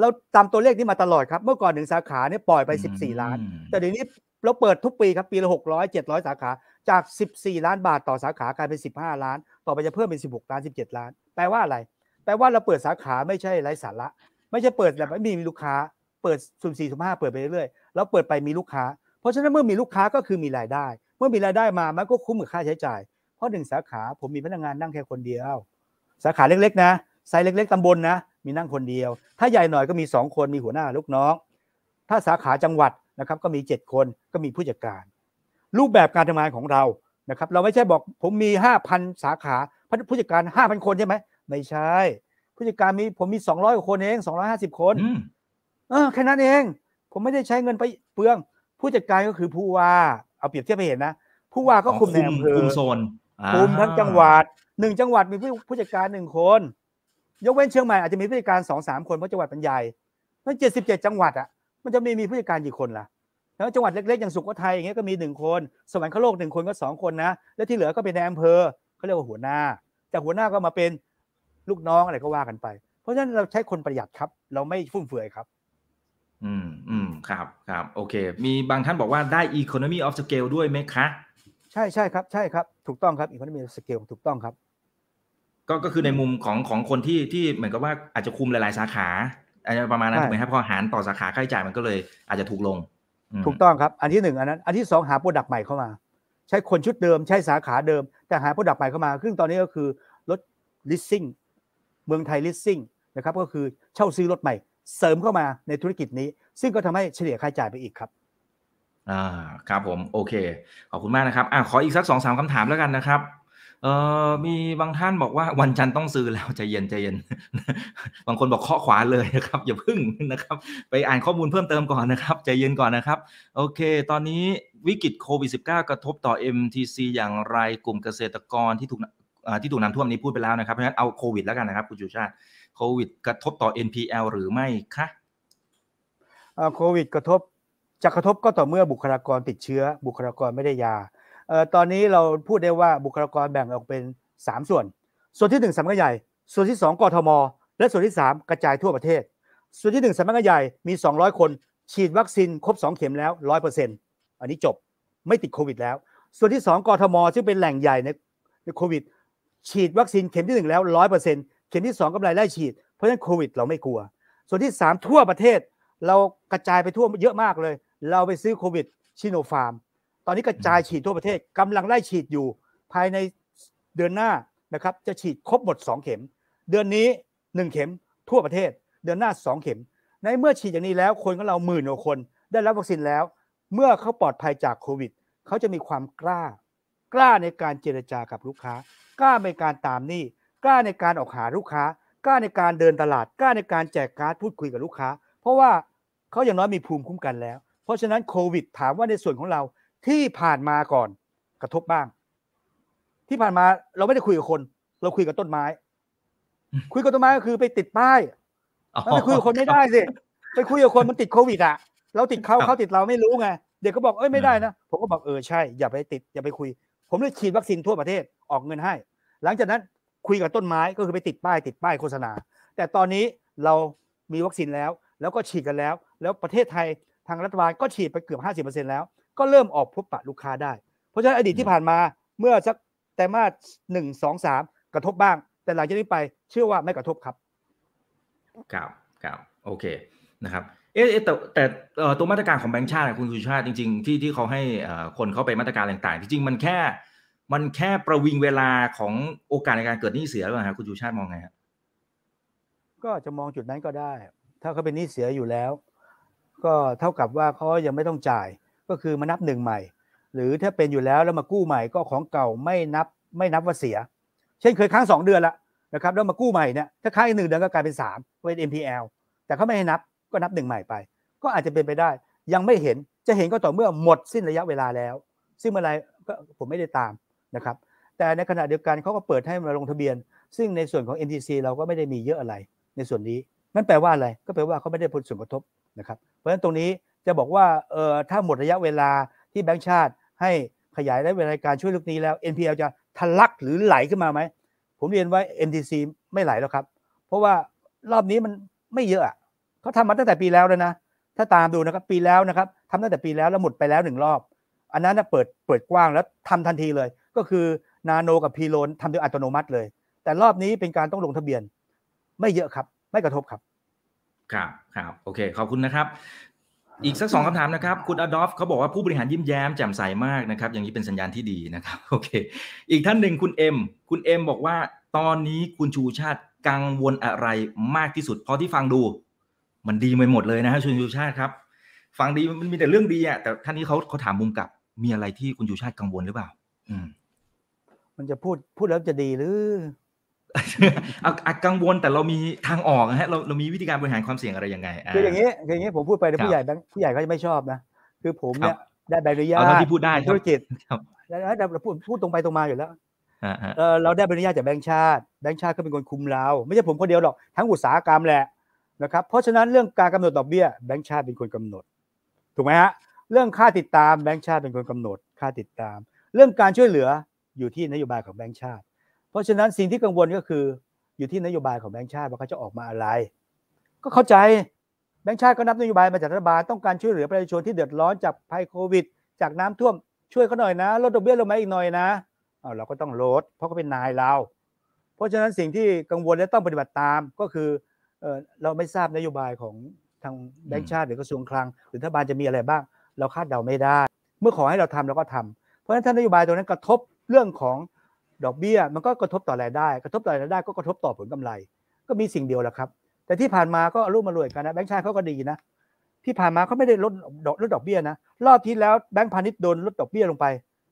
เราตามตัวเลขนี้มาตลอดครับ เมื่อก่อนหนึ่งสาขาเนี่ยปล่อยไป 14 ล้าน แต่เดี๋ยวนี้เราเปิดทุกปีครับปีละ600 700 สาขาจาก 14 ล้านบาทต่อสาขากลายเป็น 15 ล้าน ต่อไปจะเพิ่มเป็น 16ล้าน17 ล้านแปลว่าอะไรแปลว่าเราเปิดสาขาไม่ใช่ไร้สาระไม่ใช่เปิดแบบไม่มีลูกค้าเปิดสุ่มสี่สุ่มห้าเปิดไปเรื่อยๆแล้วเปิดไปมีลูกค้า เพราะฉะนั้นเมื่อมีลูกค้าก็คือมีรายได้ เมื่อมีรายได้มามันก็คุ้มกับค่าใช้จ่าย เพราะหนึ่งสาขาผมมีพนักงานนั่งแค่คนเดียว สาขาเล็กๆนะไซส์เล็กๆตำบลนนะมีนั่งคนเดียว ถ้าใหญ่หน่อยก็มี2คนมีหัวหน้าลูกน้อง ถ้าสาขาจังหวัดนะครับ ก็มี 7 คนก็มีผู้จัดการ รูปแบบการทำงานของเรานะครับ เราไม่ใช่บอกผมมี 5,000 สาขาผู้จัดการ 5,000 คนใช่ไหม ไม่ใช่ ผู้จัดการมีผมมี200กว่าคนเอง250 คน เออแค่นั้นเอง ผมไม่ได้ใช้เงินไปเปลือง ผู้จัดการก็คือผู้ว่า เอาเปรียบเทียบไปเห็นนะ ผู้ว่าก็คุมในอำเภอคุมโซนคุมทั้งจังหวัดหนึ่งจังหวัดมีผู้ผู้จัดการหนึ่งคนยกเว้นเชียงใหม่ อาจจะมีผู้จัดการสองสามคน เพราะจังหวัดมันใหญ่แั้เจ็ดสิบเจ็ดจังหวัดอ่ะมันจะมีมีผู้จัดการกี่คนล่ะแล้วจังหวัดเล็กๆอย่างสุโขทัยอย่างเงี้ยก็มีหนึ่งคน สวรรคโลกหนึ่งคนก็สองคนนะ แล้วที่เหลือก็เป็นในอำเภอเขาเรียกว่าหัวหน้าจากหัวหน้าก็มาเป็นลูกน้องอะไรก็ว่ากันไป เพราะฉะนั้นเราใช้คนประหยัดครับเราไม่ฟุ่มเฟือยครับ อืมอืมครับครับโอเคมีบางท่านบอกว่าได้ economy of scale ด้วยไหมคะใช่ใช่ครับใช่ครับถูกต้องครับ economy of scale ถูกต้องครับก็ก็คือในมุมของของคนที่ที่เหมือนกับว่าอาจจะคุมหลายๆ สาขาอาจจะประมาณนั้นถูกไหมครับพอหารต่อสาขาค่าใช้จ่ายมันก็เลยอาจจะถูกลงถูกต้องครับ อันที่หนึ่งอันนั้นอันที่สองหาโปรดักต์ใหม่เข้ามาใช้คนชุดเดิมใช้สาขาเดิม แต่หาโปรดักต์ใหม่เข้ามาครึ่งตอนนี้ก็คือรถ leasing เมืองไทย leasing นะครับก็คือเช่าซื้อรถใหม่ เสริมเข้ามาในธุรกิจนี้ ซึ่งก็ทำให้เฉลี่ยค่าใช้จ่ายไปอีกครับอ่าครับ ผมโอเค ขอบคุณมากนะครับอ่าขออีกสักสองสามคำถามแล้วกันนะครับเออมีบางท่านบอกว่าวันจันทร์ต้องซื้อแล้วใจเย็นใจเย็นบางคนบอกข้อขวาเลยนะครับอย่าพึ่งนะครับไปอ่านข้อมูลเพิ่มเติมก่อนนะครับใจเย็นก่อนนะครับโอเคตอนนี้วิกฤตโควิด -19 กระทบต่อ MTC อย่างไรกลุ่มเกษตรกรที่ถูกที่ถูกน้ำท่วมนี้พูดไปแล้วนะครับเพราะฉะนั้นเอาโควิดแล้วกันนะครับคุณจูชาติโควิด กระทบต่อ NPL หรือไม่คะโควิดกระทบจะกระทบก็ต่อเมื่อบุคลากรติดเชื้อ บุคลากรไม่ได้ยาตอนนี้เราพูดได้ว่าบุคลากรแบ่งออกเป็น 3 ส่วน ส่วนที่ 1สำนักใหญ่ส่วนที่ 2กทม และส่วนที่ 3 กระจายทั่วประเทศ ส่วนที่ 1สำนักใหญ่มี 200 คนฉีดวัคซีนครบ 2 เข็มแล้ว 100%อันนี้จบไม่ติดโควิดแล้ว ส่วนที่ 2กทมซึ่งเป็นแหล่งใหญ่ในในโควิดฉีดวัคซีนเข็มที่ 1 แล้ว 100%เข็มที่2กำไรไล่ฉีดเพราะฉะนั้นโควิดเราไม่กลัวส่วนที่ 3 ทั่วประเทศ เรากระจายไปทั่วเยอะมากเลยเราไปซื้อโควิดชิโนฟาร์มตอนนี้กระจายฉีดทั่วประเทศกำลังไล่ฉีดอยู่ภายในเดือนหน้านะครับจะฉีดครบหมด 2 เข็ม เดือนนี้ 1 เข็มทั่วประเทศ เดือนหน้า 2 เข็ม ในเมื่อฉีดอย่างนี้แล้วคนของเราหมื่นกว่าคนได้รับวัคซีนแล้วเมื่อเขาปลอดภัยจากโควิดเขาจะมีความกล้า กล้าในการเจรจากับลูกค้า กล้าในการตามหนี้ กล้าในการออกหาลูกค้า กล้าในการเดินตลาด กล้าในการแจกการ์ดพูดคุยกับลูกค้า เพราะว่าเขาอย่างน้อยมีภูมิคุ้มกันแล้ว เพราะฉะนั้นโควิด ถามว่าในส่วนของเราที่ผ่านมาก่อนกระทบบ้าง ที่ผ่านมาเราไม่ได้คุยกับคน เราคุยกับต้นไม้ คุยกับต้นไม้ก็คือไปติดป้ายไม่ไปคุยกับคนไม่ได้สิไปคุยกับคนมันติดโควิดอ่ะเราติดเขาเขาติดเราไม่รู้ไง เด็กก็บอกเอ้ยไม่ได้นะผมก็บอกเออใช่ อย่าไปติดอย่าไปคุย ผมเลยฉีดวัคซีนทั่วประเทศออกเงินให้ หลังจากนั้นคุยกับต้นไม้ก็คือไปติดป้ายติดป้ายโฆษณา แต่ตอนนี้เรามีวัคซีนแล้ว แล้วก็ฉีดกันแล้ว แล้วประเทศไทยทางรัฐบาลก็ฉีดไปเกือบ50%แล้วก็เริ่มออกพบปะลูกค้าได้ เพราะฉะนั้นอดีตที่ผ่านมาเมื่อสักแต่มาหนึ่งสองสามกระทบบ้าง แต่หลังจากนี้ไปเชื่อว่าไม่กระทบครับกล่าวกล่าวโอเค นะครับเอ๊ะแต่แต่ตัวมาตรการของแบงค์ชาติคุณสุชาติจริงๆ ที่ที่เขาให้คนเขาไปมาตรการต่างๆ จริงๆ มันแค่มันแค่ประวิงเวลาของโอกาสในการเกิดหนี้เสียหรือเปล่าครับคุณสูชาติมองไงครับก็จะมองจุดนั้นก็ได้ถ้าเขาเป็นหนี้เสียอยู่แล้ว ก็เท่ากับว่าเขายังไม่ต้องจ่ายก็คือมานับหนึ่งใหม่ หรือถ้าเป็นอยู่แล้วแล้วมากู้ใหม่ก็ของเก่าไม่นับไม่นับว่าเสีย เช่นเคยค้าง2 เดือนละนะครับแล้วมากู้ใหม่เนี่ยถ้าค้างอีกหนึ่งเดือนก็กลายเป็น3เป็น MPL แต่เขาไม่ให้นับก็นับหนึ่งใหม่ไป ก็อาจจะเป็นไปได้ ยังไม่เห็นจะเห็นก็ต่อเมื่อหมดสิ้นระยะเวลาแล้ว ซึ่งเมื่อไรก็ผมไม่ได้ตามนะครับ แต่ในขณะเดียวกันเขาก็เปิดให้มาลงทะเบียน ซึ่งในส่วนของ n t c เราก็ไม่ได้มีเยอะอะไร ในส่วนนี้นั่นแปลว่าอะไรก็แปลว่าเขาไม่ได้ผลส่วนกระทบนะครับเพราะฉะนั้นตรงนี้จะบอกว่าเออถ้าหมดระยะเวลาที่แบงก์ชาติให้ขยายได้เวลาการช่วยลูกนี้แล้ว NPL จะทะลักหรือไหลขึ้นมาไหมผมเรียนไว้ MTC ไม่ไหลแล้วครับ เพราะว่ารอบนี้มันไม่เยอะอะเขาทำมาตั้งแต่ปีแล้วเลยนะ ถ้าตามดูนะครับปีแล้วนะครับทำตั้งแต่ปีแล้วแล้วหมดไปแล้วหนึ่งรอบ อันนั้นนะเปิดเปิดกว้างแล้วทำทันทีเลย ก็คือนาโนกับพีโลนทำโดยอัตโนมัติเลย แต่รอบนี้เป็นการต้องลงทะเบียน ไม่เยอะครับไม่กระทบครับครับครับโอเค ขอบคุณนะครับอีกสักสองคำถามนะครับ คุณอดอฟเขาบอกว่าผู้บริหารยิ้มแย้มแจ่มใสมากนะครับ อย่างนี้เป็นสัญญาณที่ดีนะครับ โอเค อีกท่านหนึ่งคุณเอ็มคุณเอ็มบอกว่า ตอนนี้คุณชูชาติกังวลอะไรมากที่สุดเพราะที่ฟังดู มันดีไปหมดเลยนะฮะคุณชูชาติครับ ฟังดีมันมีแต่เรื่องดีอ่ะแต่ท่านนี้เขาเขาถามมุมกลับมีอะไรที่คุณชูชาติกังวลหรือเปล่าอืมมันจะพูดพูดแล้วจะดีหรืออกังวลแต่เรามีทางออกนะฮะเราเรามีวิธีการบริหารความเสี่ยงอะไรยังไงคืออย่างนี้คืออย่างนี้ผมพูดไปผู้ใหญ่ผู้ใหญ่เขาจะไม่ชอบนะคือผมเนี่ยได้ใบอนุญาตที่พูดได้ธุรกิจแล้วเราพูดพูดตรงไปตรงมาอยู่แล้วเราได้ใบอนุญาตจากแบงค์ชาติแบงค์ชาติก็เป็นคนคุมเราไม่ใช่ผมคนเดียวหรอกทั้งอุตสาหกรรมแหละนะครับเพราะฉะนั้นเรื่องการกำหนดดอกเบี้ยแบงค์ชาติเป็นคนกำหนด ถูกไหมฮะเรื่องค่าติดตามแบงค์ชาติเป็นคนกำหนด ค่าติดตาม เรื่องการช่วยเหลืออยู่ที่นโยบายของแบงค์ชาติเพราะฉะนั้นสิ่งที่กังวลก็คืออยู่ที่นโยบายของแบงค์ชาติว่าเขาจะออกมาอะไร ก็เข้าใจแบงค์ชาติก็นับนโยบายมาจากรัฐบาลต้องการช่วยเหลือประชาชนที่เดือดร้อนจากภัยโควิดจากน้ำท่วมช่วยเขาหน่อยนะลดดอกเบี้ยลงมาอีกหน่อยนะเราก็ต้องลด เพราะเขาเป็นนายเราเพราะฉะนั้นสิ่งที่กังวลและต้องปฏิบัติตามก็คือเราไม่ทราบนโยบายของทางแบงค์ชาติหรือกระทรวงคลังหรือรัฐบาลจะมีอะไรบ้าง เราคาดเดาไม่ได้ เมื่อขอให้เราทำเราก็ทำเพราะฉะนั้นถ้านโยบายตรงนั้นกระทบเรื่องของดอกเบี้ยมันก็กระทบต่อรายได้กระทบต่อรายได้ ก็กระทบต่อผลกำไร ก็มีสิ่งเดียวแหละครับ แต่ที่ผ่านมาก็รุ่มมารวยกันนะแบงค์ชาติเขาก็ดีนะที่ผ่านมาเขาไม่ได้ลดดอกลดดอกเบี้ยนะรอบที่แล้วแบงค์พาณิชย์โดนลดดอกเบี้ยลงไป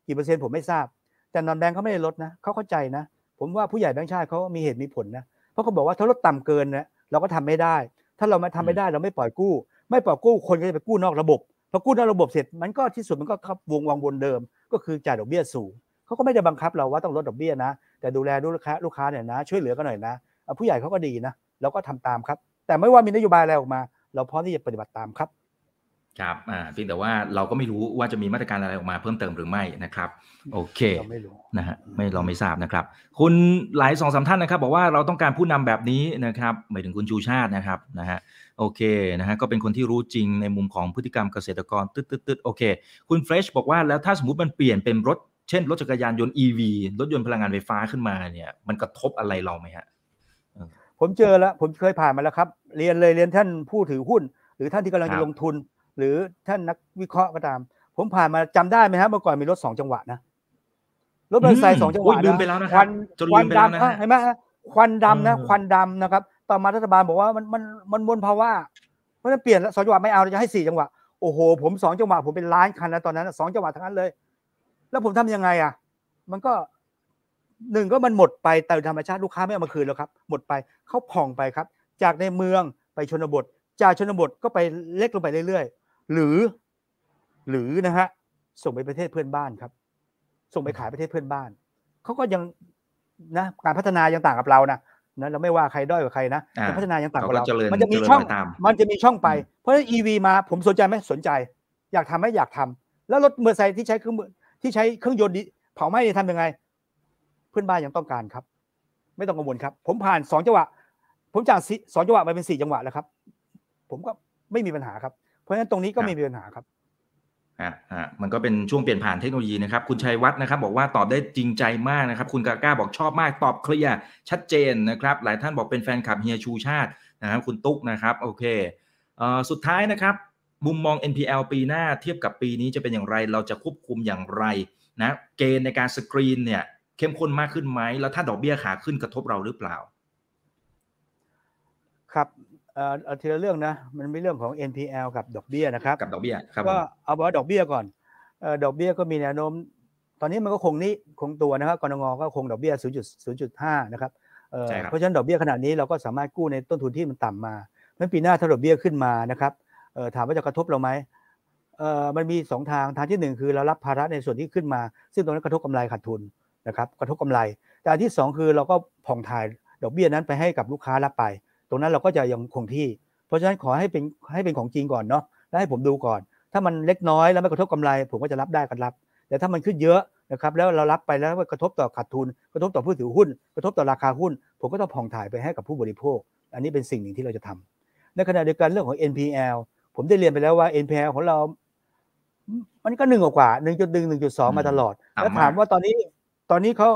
กี่เปอร์เซ็นต์ผมไม่ทราบ แต่นอนแบงค์เขาไม่ได้ลดนะเขาเข้าใจนะ ผมว่าผู้ใหญ่แบงค์ชาติเขามีเหตุมีผลนะเพราะเขาบอกว่าถ้าลดต่ำเกินนะเราก็ทำไม่ได้ ถ้าเรามาทำไม่ได้เราไม่ปล่อยกู้ไม่ปล่อยกู้คนก็จะไปกู้นอกระบบพอกู้นอกระบบเสร็จมันก็ที่สุดมันก็ครับวงวังวนเดิม ก็คือจ่ายดอกเบี้ยสูงเขาก็ไม่ได้บังคับเราว่าต้องลดดอกเบี้ยนะ แต่ดูแลลูกค้าลูกค้าหน่อยนะช่วยเหลือกันหน่อยนะผู้ใหญ่เขาก็ดีนะ เราก็ทำตามครับ แต่ไม่ว่ามีนโยบายอะไรออกมา เราพร้อมที่จะปฏิบัติตามครับครับอ่าเพียงแต่ว่าเราก็ไม่รู้ว่าจะมีมาตรการอะไรออกมาเพิ่มเติมหรือไม่นะครับโอเคเราไม่รู้นะฮะไม่เราไม่ทราบนะครับคุณหลายสองสามท่านนะครับ บอกว่าเราต้องการผู้นำแบบนี้นะครับหมายถึงคุณชูชาตินะครับนะฮะโอเคนะฮะก็เป็นคนที่รู้จริงในมุมของพฤติกรรมเกษตรกรตึ๊ดตึ๊ดตึ๊ดโอเคคุณเฟรชบอกว่าแล้วถ้าสมมติมันเปลี่ยนเป็นรถเช่นรถจักรยานยนต์ EV รถยนต์พลังงานไฟฟ้าขึ้นมาเนี่ย มันกระทบอะไรเราไหมฮะ ผมเจอแล้วผมเคยผ่านมาแล้วครับ เรียนเลยเรียนท่านผู้ถือหุ้น หรือท่านที่กำลังจะลงทุนหรือท่านนักวิเคราะห์ก็ตาม ผมผ่านมาจำได้ไหมฮะเมื่อก่อนมีรถสองจังหวะนะรถไฟเาย์สองจังหวะนะควันควันดำเห็นไหมควันดำนะควันดำนะครับต่อมารัฐบาลบอกว่ามันมันมันมวลภาวะเพราะนั้นเปลี่ยนสองจังหวะไม่เอาาจะให้สี่จังหวะ โอ้โหผมสองจังหวะ ผมเป็นล้านคันนะตอนนั้นสองจังหวะทั้งนั้นเลยแล้วผมทํำยังไงอ่ะ มันก็หนึ่งก็มันหมดไปแต่ธรรมชาติลูกค้าไม่เอามาคืนแล้วครับ หมดไปเขาผ่องไปครับ จากในเมืองไปชนบท จากชนบทก็ไปเล็กลงไปเรื่อยๆ หรือหรือนะฮะ ส่งไปประเทศเพื่อนบ้านครับ ส่งไปขายประเทศเพื่อนบ้าน เขาก็ยังนะการพัฒนายังต่างกับเรานะ นะเราไม่ว่าใครด้อยกว่าใครนะ การพัฒนายังต่างกับเรา มันจะมีช่องมันจะมีช่องไป เพราะฉะนั้นอีวีมา ผมสนใจไหมสนใจ อยากทำไหมอยากทำ แล้วรถมอเตอร์ไซค์ที่ใช้เครื่องมือที่ใช้เครื่องยนต์เผาไหม้ทำยังไงเพื่อนบ้านยังต้องการครับ ไม่ต้องกังวลครับ ผมผ่านสองจังหวะ ผมจากสองจังหวะไปเป็นสี่จังหวะแล้วครับ ผมก็ไม่มีปัญหาครับ เพราะฉะนั้นตรงนี้ก็ไม่มีปัญหาครับอ่าอ่ามันก็เป็นช่วงเปลี่ยนผ่านเทคโนโลยีนะครับคุณชัยวัฒน์นะครับ บอกว่าตอบได้จริงใจมากนะครับ คุณกาก้าบอกชอบมากตอบเคลียร์ชัดเจนนะครับ หลายท่านบอกเป็นแฟนคลับเฮียชูชาตินะครับ คุณตุ๊กนะครับ โอเคเอ่อสุดท้ายนะครับมุมมอง NPL ปีหน้าเทียบกับปีนี้จะเป็นอย่างไร เราจะควบคุมอย่างไรนะ เกณฑ์ในการสกรีนเนี่ยเข้มข้นมากขึ้นไหมแล้วถ้าดอกเบี้ยขาขึ้นกระทบเราหรือเปล่า ครับเอ่อทีละเรื่องนะมันไม่เรื่องของ NPL กับดอกเบี้ยนะครับกับดอกเบี้ยครับก็เอาว่าดอกเบี้ยก่อนเอ่อดอกเบี้ยก็มีแนวโน้ม ตอนนี้มันก็คงนี้คงตัวนะครับกรงก็คงดอกเบี้ย0.0.5นะครับเพราะฉะนั้นดอกเบี้ยขนาดนี้เราก็สามารถกู้ในต้นทุนที่มันต่ำมาเมื่อปีหน้าถ้าดอกเบี้ยขึ้นมานะครับถามว่าจะกระทบ เราไหม มันมี2 ทาง ทางที่1 คือเรารับภาระในส่วนที่ขึ้นมา ซึ่งตรงนั้นกระทบกำไร ขาดทุนนะครับ กระทบกำไร แต่ที่ 2 คือเราก็ผ่องถ่ายดอกเบี้ยนั้นไปให้กับลูกค้ารับไป ตรงนั้นเราก็จะยังคงที่ เพราะฉะนั้นขอให้เป็นให้เป็นของจริงก่อนเนาะแล้วให้ผมดูก่อน ถ้ามันเล็กน้อยแล้วไม่กระทบกำไร ผมก็จะรับได้ก็รับ แต่ถ้ามันขึ้นเยอะนะครับ แล้วเรารับไปแล้วกระทบต่อขาดทุน กระทบต่อผู้ถือหุ้น กระทบต่อราคาหุ้น ผมก็ต้องผ่องถ่ายไปให้กับผู้บริโภค อันนี้เป็นสิ่งหนึ่งที่เราจะทำ ในขณะเดียวกันเรื่องของ NPL ผมได้เรียนไปแล้วว่า NPL ของเรา มันก็หนึ่งกว่าหนึ่งจุดหนึ่งหนึ่งจุดสองมาตลอด แล้วถามว่าตอนนี้ ตอนนี้เขา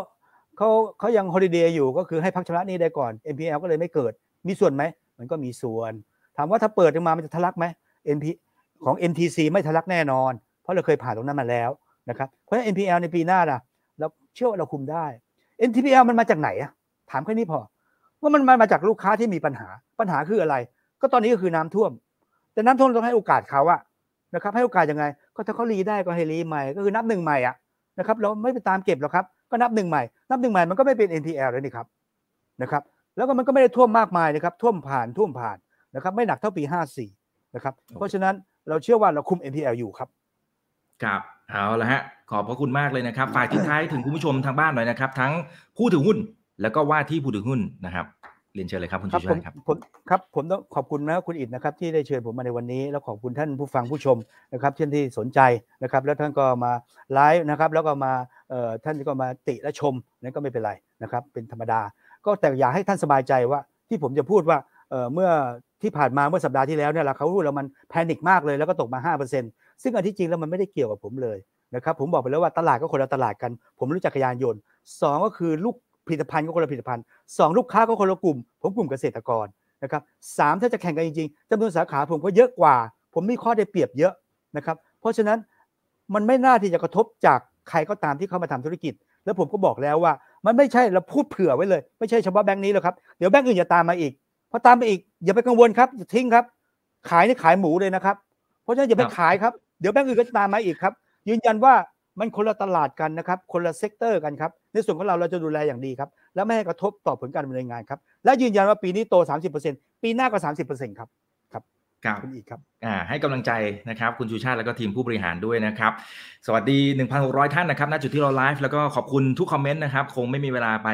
เขาเขายังฮอลิเดย์อยู่ก็คือให้พักชำระนี้ได้ก่อน NPL ก็เลยไม่เกิด มีส่วนไหม มันก็มีส่วน ถามว่าถ้าเปิดมามันจะทะลักไหม NP ของ NTC ไม่ทะลักแน่นอน เพราะเราเคยผ่านตรงนั้นมาแล้วนะครับ เพราะฉะนั้น NPL ในปีหน้าล่ะเราเชื่อว่าเราคุมได้ NPL มันมาจากไหนอะถามแค่นี้พอว่ามันมาจากลูกค้าที่มีปัญหา ปัญหาคืออะไร ก็ตอนนี้ก็คือน้ำท่วมแต่น้ำท่วมต้องให้โอกาสเขาอะนะครับให้โอกาสยังไง ก็ถ้าเขารีได้ก็ให้รีใหม่ ก็คือนับหนึ่งใหม่อะนะครับเราไม่ไปตามเก็บหรอกครับก็นับหนึ่งใหม่ นับหนึ่งใหม่มันก็ไม่เป็น n p l แล้วนี่ครับนะครับ แล้วก็มันก็ไม่ได้ท่วมมากมายนะครับ ท่วมผ่านท่วมผ่านนะครับ ไม่หนักเท่าปี 54นะครับเพราะฉะนั้นเราเชื่อว่าเราคุม n p l อยู่ครับครับเอาละฮะ ขอบพระคุณมากเลยนะครับฝากทิ้งท้ายถึงคุณผู้ชมทางบ้านหน่อยนะครับ ทั้งผู้ถือหุ้นแล้วก็ว่าที่ผู้ถือหุ้นนะครับรียนเชิญเลยครับคุณชูชัยครับผมครับผมต้องขอบคุณนะคุณอิดนะครับที่ได้เชิญผมมาในวันนี้ แล้วขอบคุณท่านผู้ฟังผู้ชมนะครับท่านที่สนใจนะครับแล้วท่านก็มาไลฟ์นะครับแล้วก็มาท่านก็มาติและชมนั่นก็ไม่เป็นไรนะครับเป็นธรรมดา ก็แต่อยากให้ท่านสบายใจว่าที่ผมจะพูดว่าเมื่อที่ผ่านมาเมื่อสัปดาห์ที่แล้วเนี่ยราคาหุ้นเรามันแพนิคมากเลยแล้วก็ตกมา 5%ซึ่งอันที่จริงแล้วมันไม่ได้เกี่ยวกับผมเลยนะครับผมบอกไปแล้วว่าตลาดก็คนละตลาดกัน ผมรู้จักขยานยนต์2 ก็คือลูกผลิตภัณฑ์ก็คนละผลิตภัณฑ์สองลูกค้าก็คนละกลุ่ม ผมกลุ่มเกษตรกรนะครับสามถ้าจะแข่งกันจริง ๆจำนวนสาขาผมก็เยอะกว่า ผมมีข้อได้เปรียบเยอะนะครับเพราะฉะนั้นมันไม่น่าที่จะกระทบจากใครก็ตามที่เข้ามาทำธุรกิจ แล้วผมก็บอกแล้วว่า มันไม่ใช่เราพูดเผื่อไว้เลย ไม่ใช่เฉพาะแบงค์นี้หรอกครับเดี๋ยวแบงค์อื่นจะตามมาอีกพอตามมาอีก อย่าไปกังวลครับอย่าทิ้งครับ ขายนี่ขายหมูเลยนะครับ เพราะฉะนั้นอย่าไปขายครับเดี๋ยวแบงค์อื่นก็จะตามมาอีกครับ ยืนยันว่ามันคนละตลาดกันนะครับ คนละเซกเตอร์กันครับ ในส่วนของเราเราจะดูแลอย่างดีครับ และไม่ให้กระทบต่อผลการดำเนินงานครับ และยืนยันว่าปีนี้โต 30%ปีหน้าก็ 30%ครับ ครับครับคุณอีกครับ อ่า ให้กำลังใจนะครับ คุณชูชาติแล้วก็ทีมผู้บริหารด้วยนะครับ สวัสดี 1,600 ท่านนะครับ ณ จุดที่เราไลฟ์ แล้วก็ขอบคุณทุกคอมเมนต์นะครับ คงไม่มีเวลาไป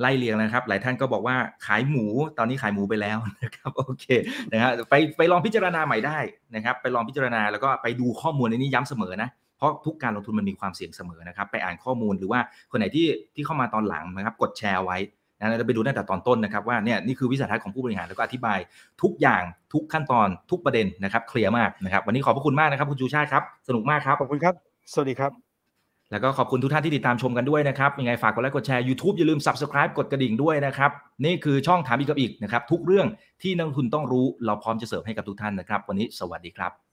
ไล่เรียงนะครับ หลายท่านก็บอกว่าขายหมู ตอนนี้ขายหมูไปแล้วนะครับ โอเค นะฮะ ไป ไปลองพิจารณาใหม่ได้นะครับ ไปลองพิจารณาแล้วก็ไปดูข้อมูลในนี้ย้ำเสมอนะเพราะทุกการลงทุนมันมีความเสี่ยงเสมอนะครับไปอ่านข้อมูลหรือว่าคนไหนที่ที่เข้ามาตอนหลังนะครับกดแชร์ไว้นะเราไปดูตั้งแต่ตอนต้นนะครับว่าเนี่ยนี่คือวิสัยทัศน์ของผู้บริหารแล้วก็อธิบายทุกอย่างทุกขั้นตอนทุกประเด็นนะครับเคลียร์มากนะครับวันนี้ขอบพระคุณมากนะครับคุณจูชาครับ สนุกมาก ครับขอบคุณครับสวัสดีครับ แล้วก็ขอบคุณทุกท่านที่ติดตามชมกันด้วยนะครับยังไงฝากกดไลค์กดแชร์ YouTube อย่าลืม Subscribe กดกระดิ่งด้วยนะครับนี่คือช่องถามอีกกับอีกนะครับทุกเรื่องที่นักทุนต้องรู้ เราพร้อมจะเสิร์ฟให้กับทุกท่านนะครับวันนี้สวัสดีครับ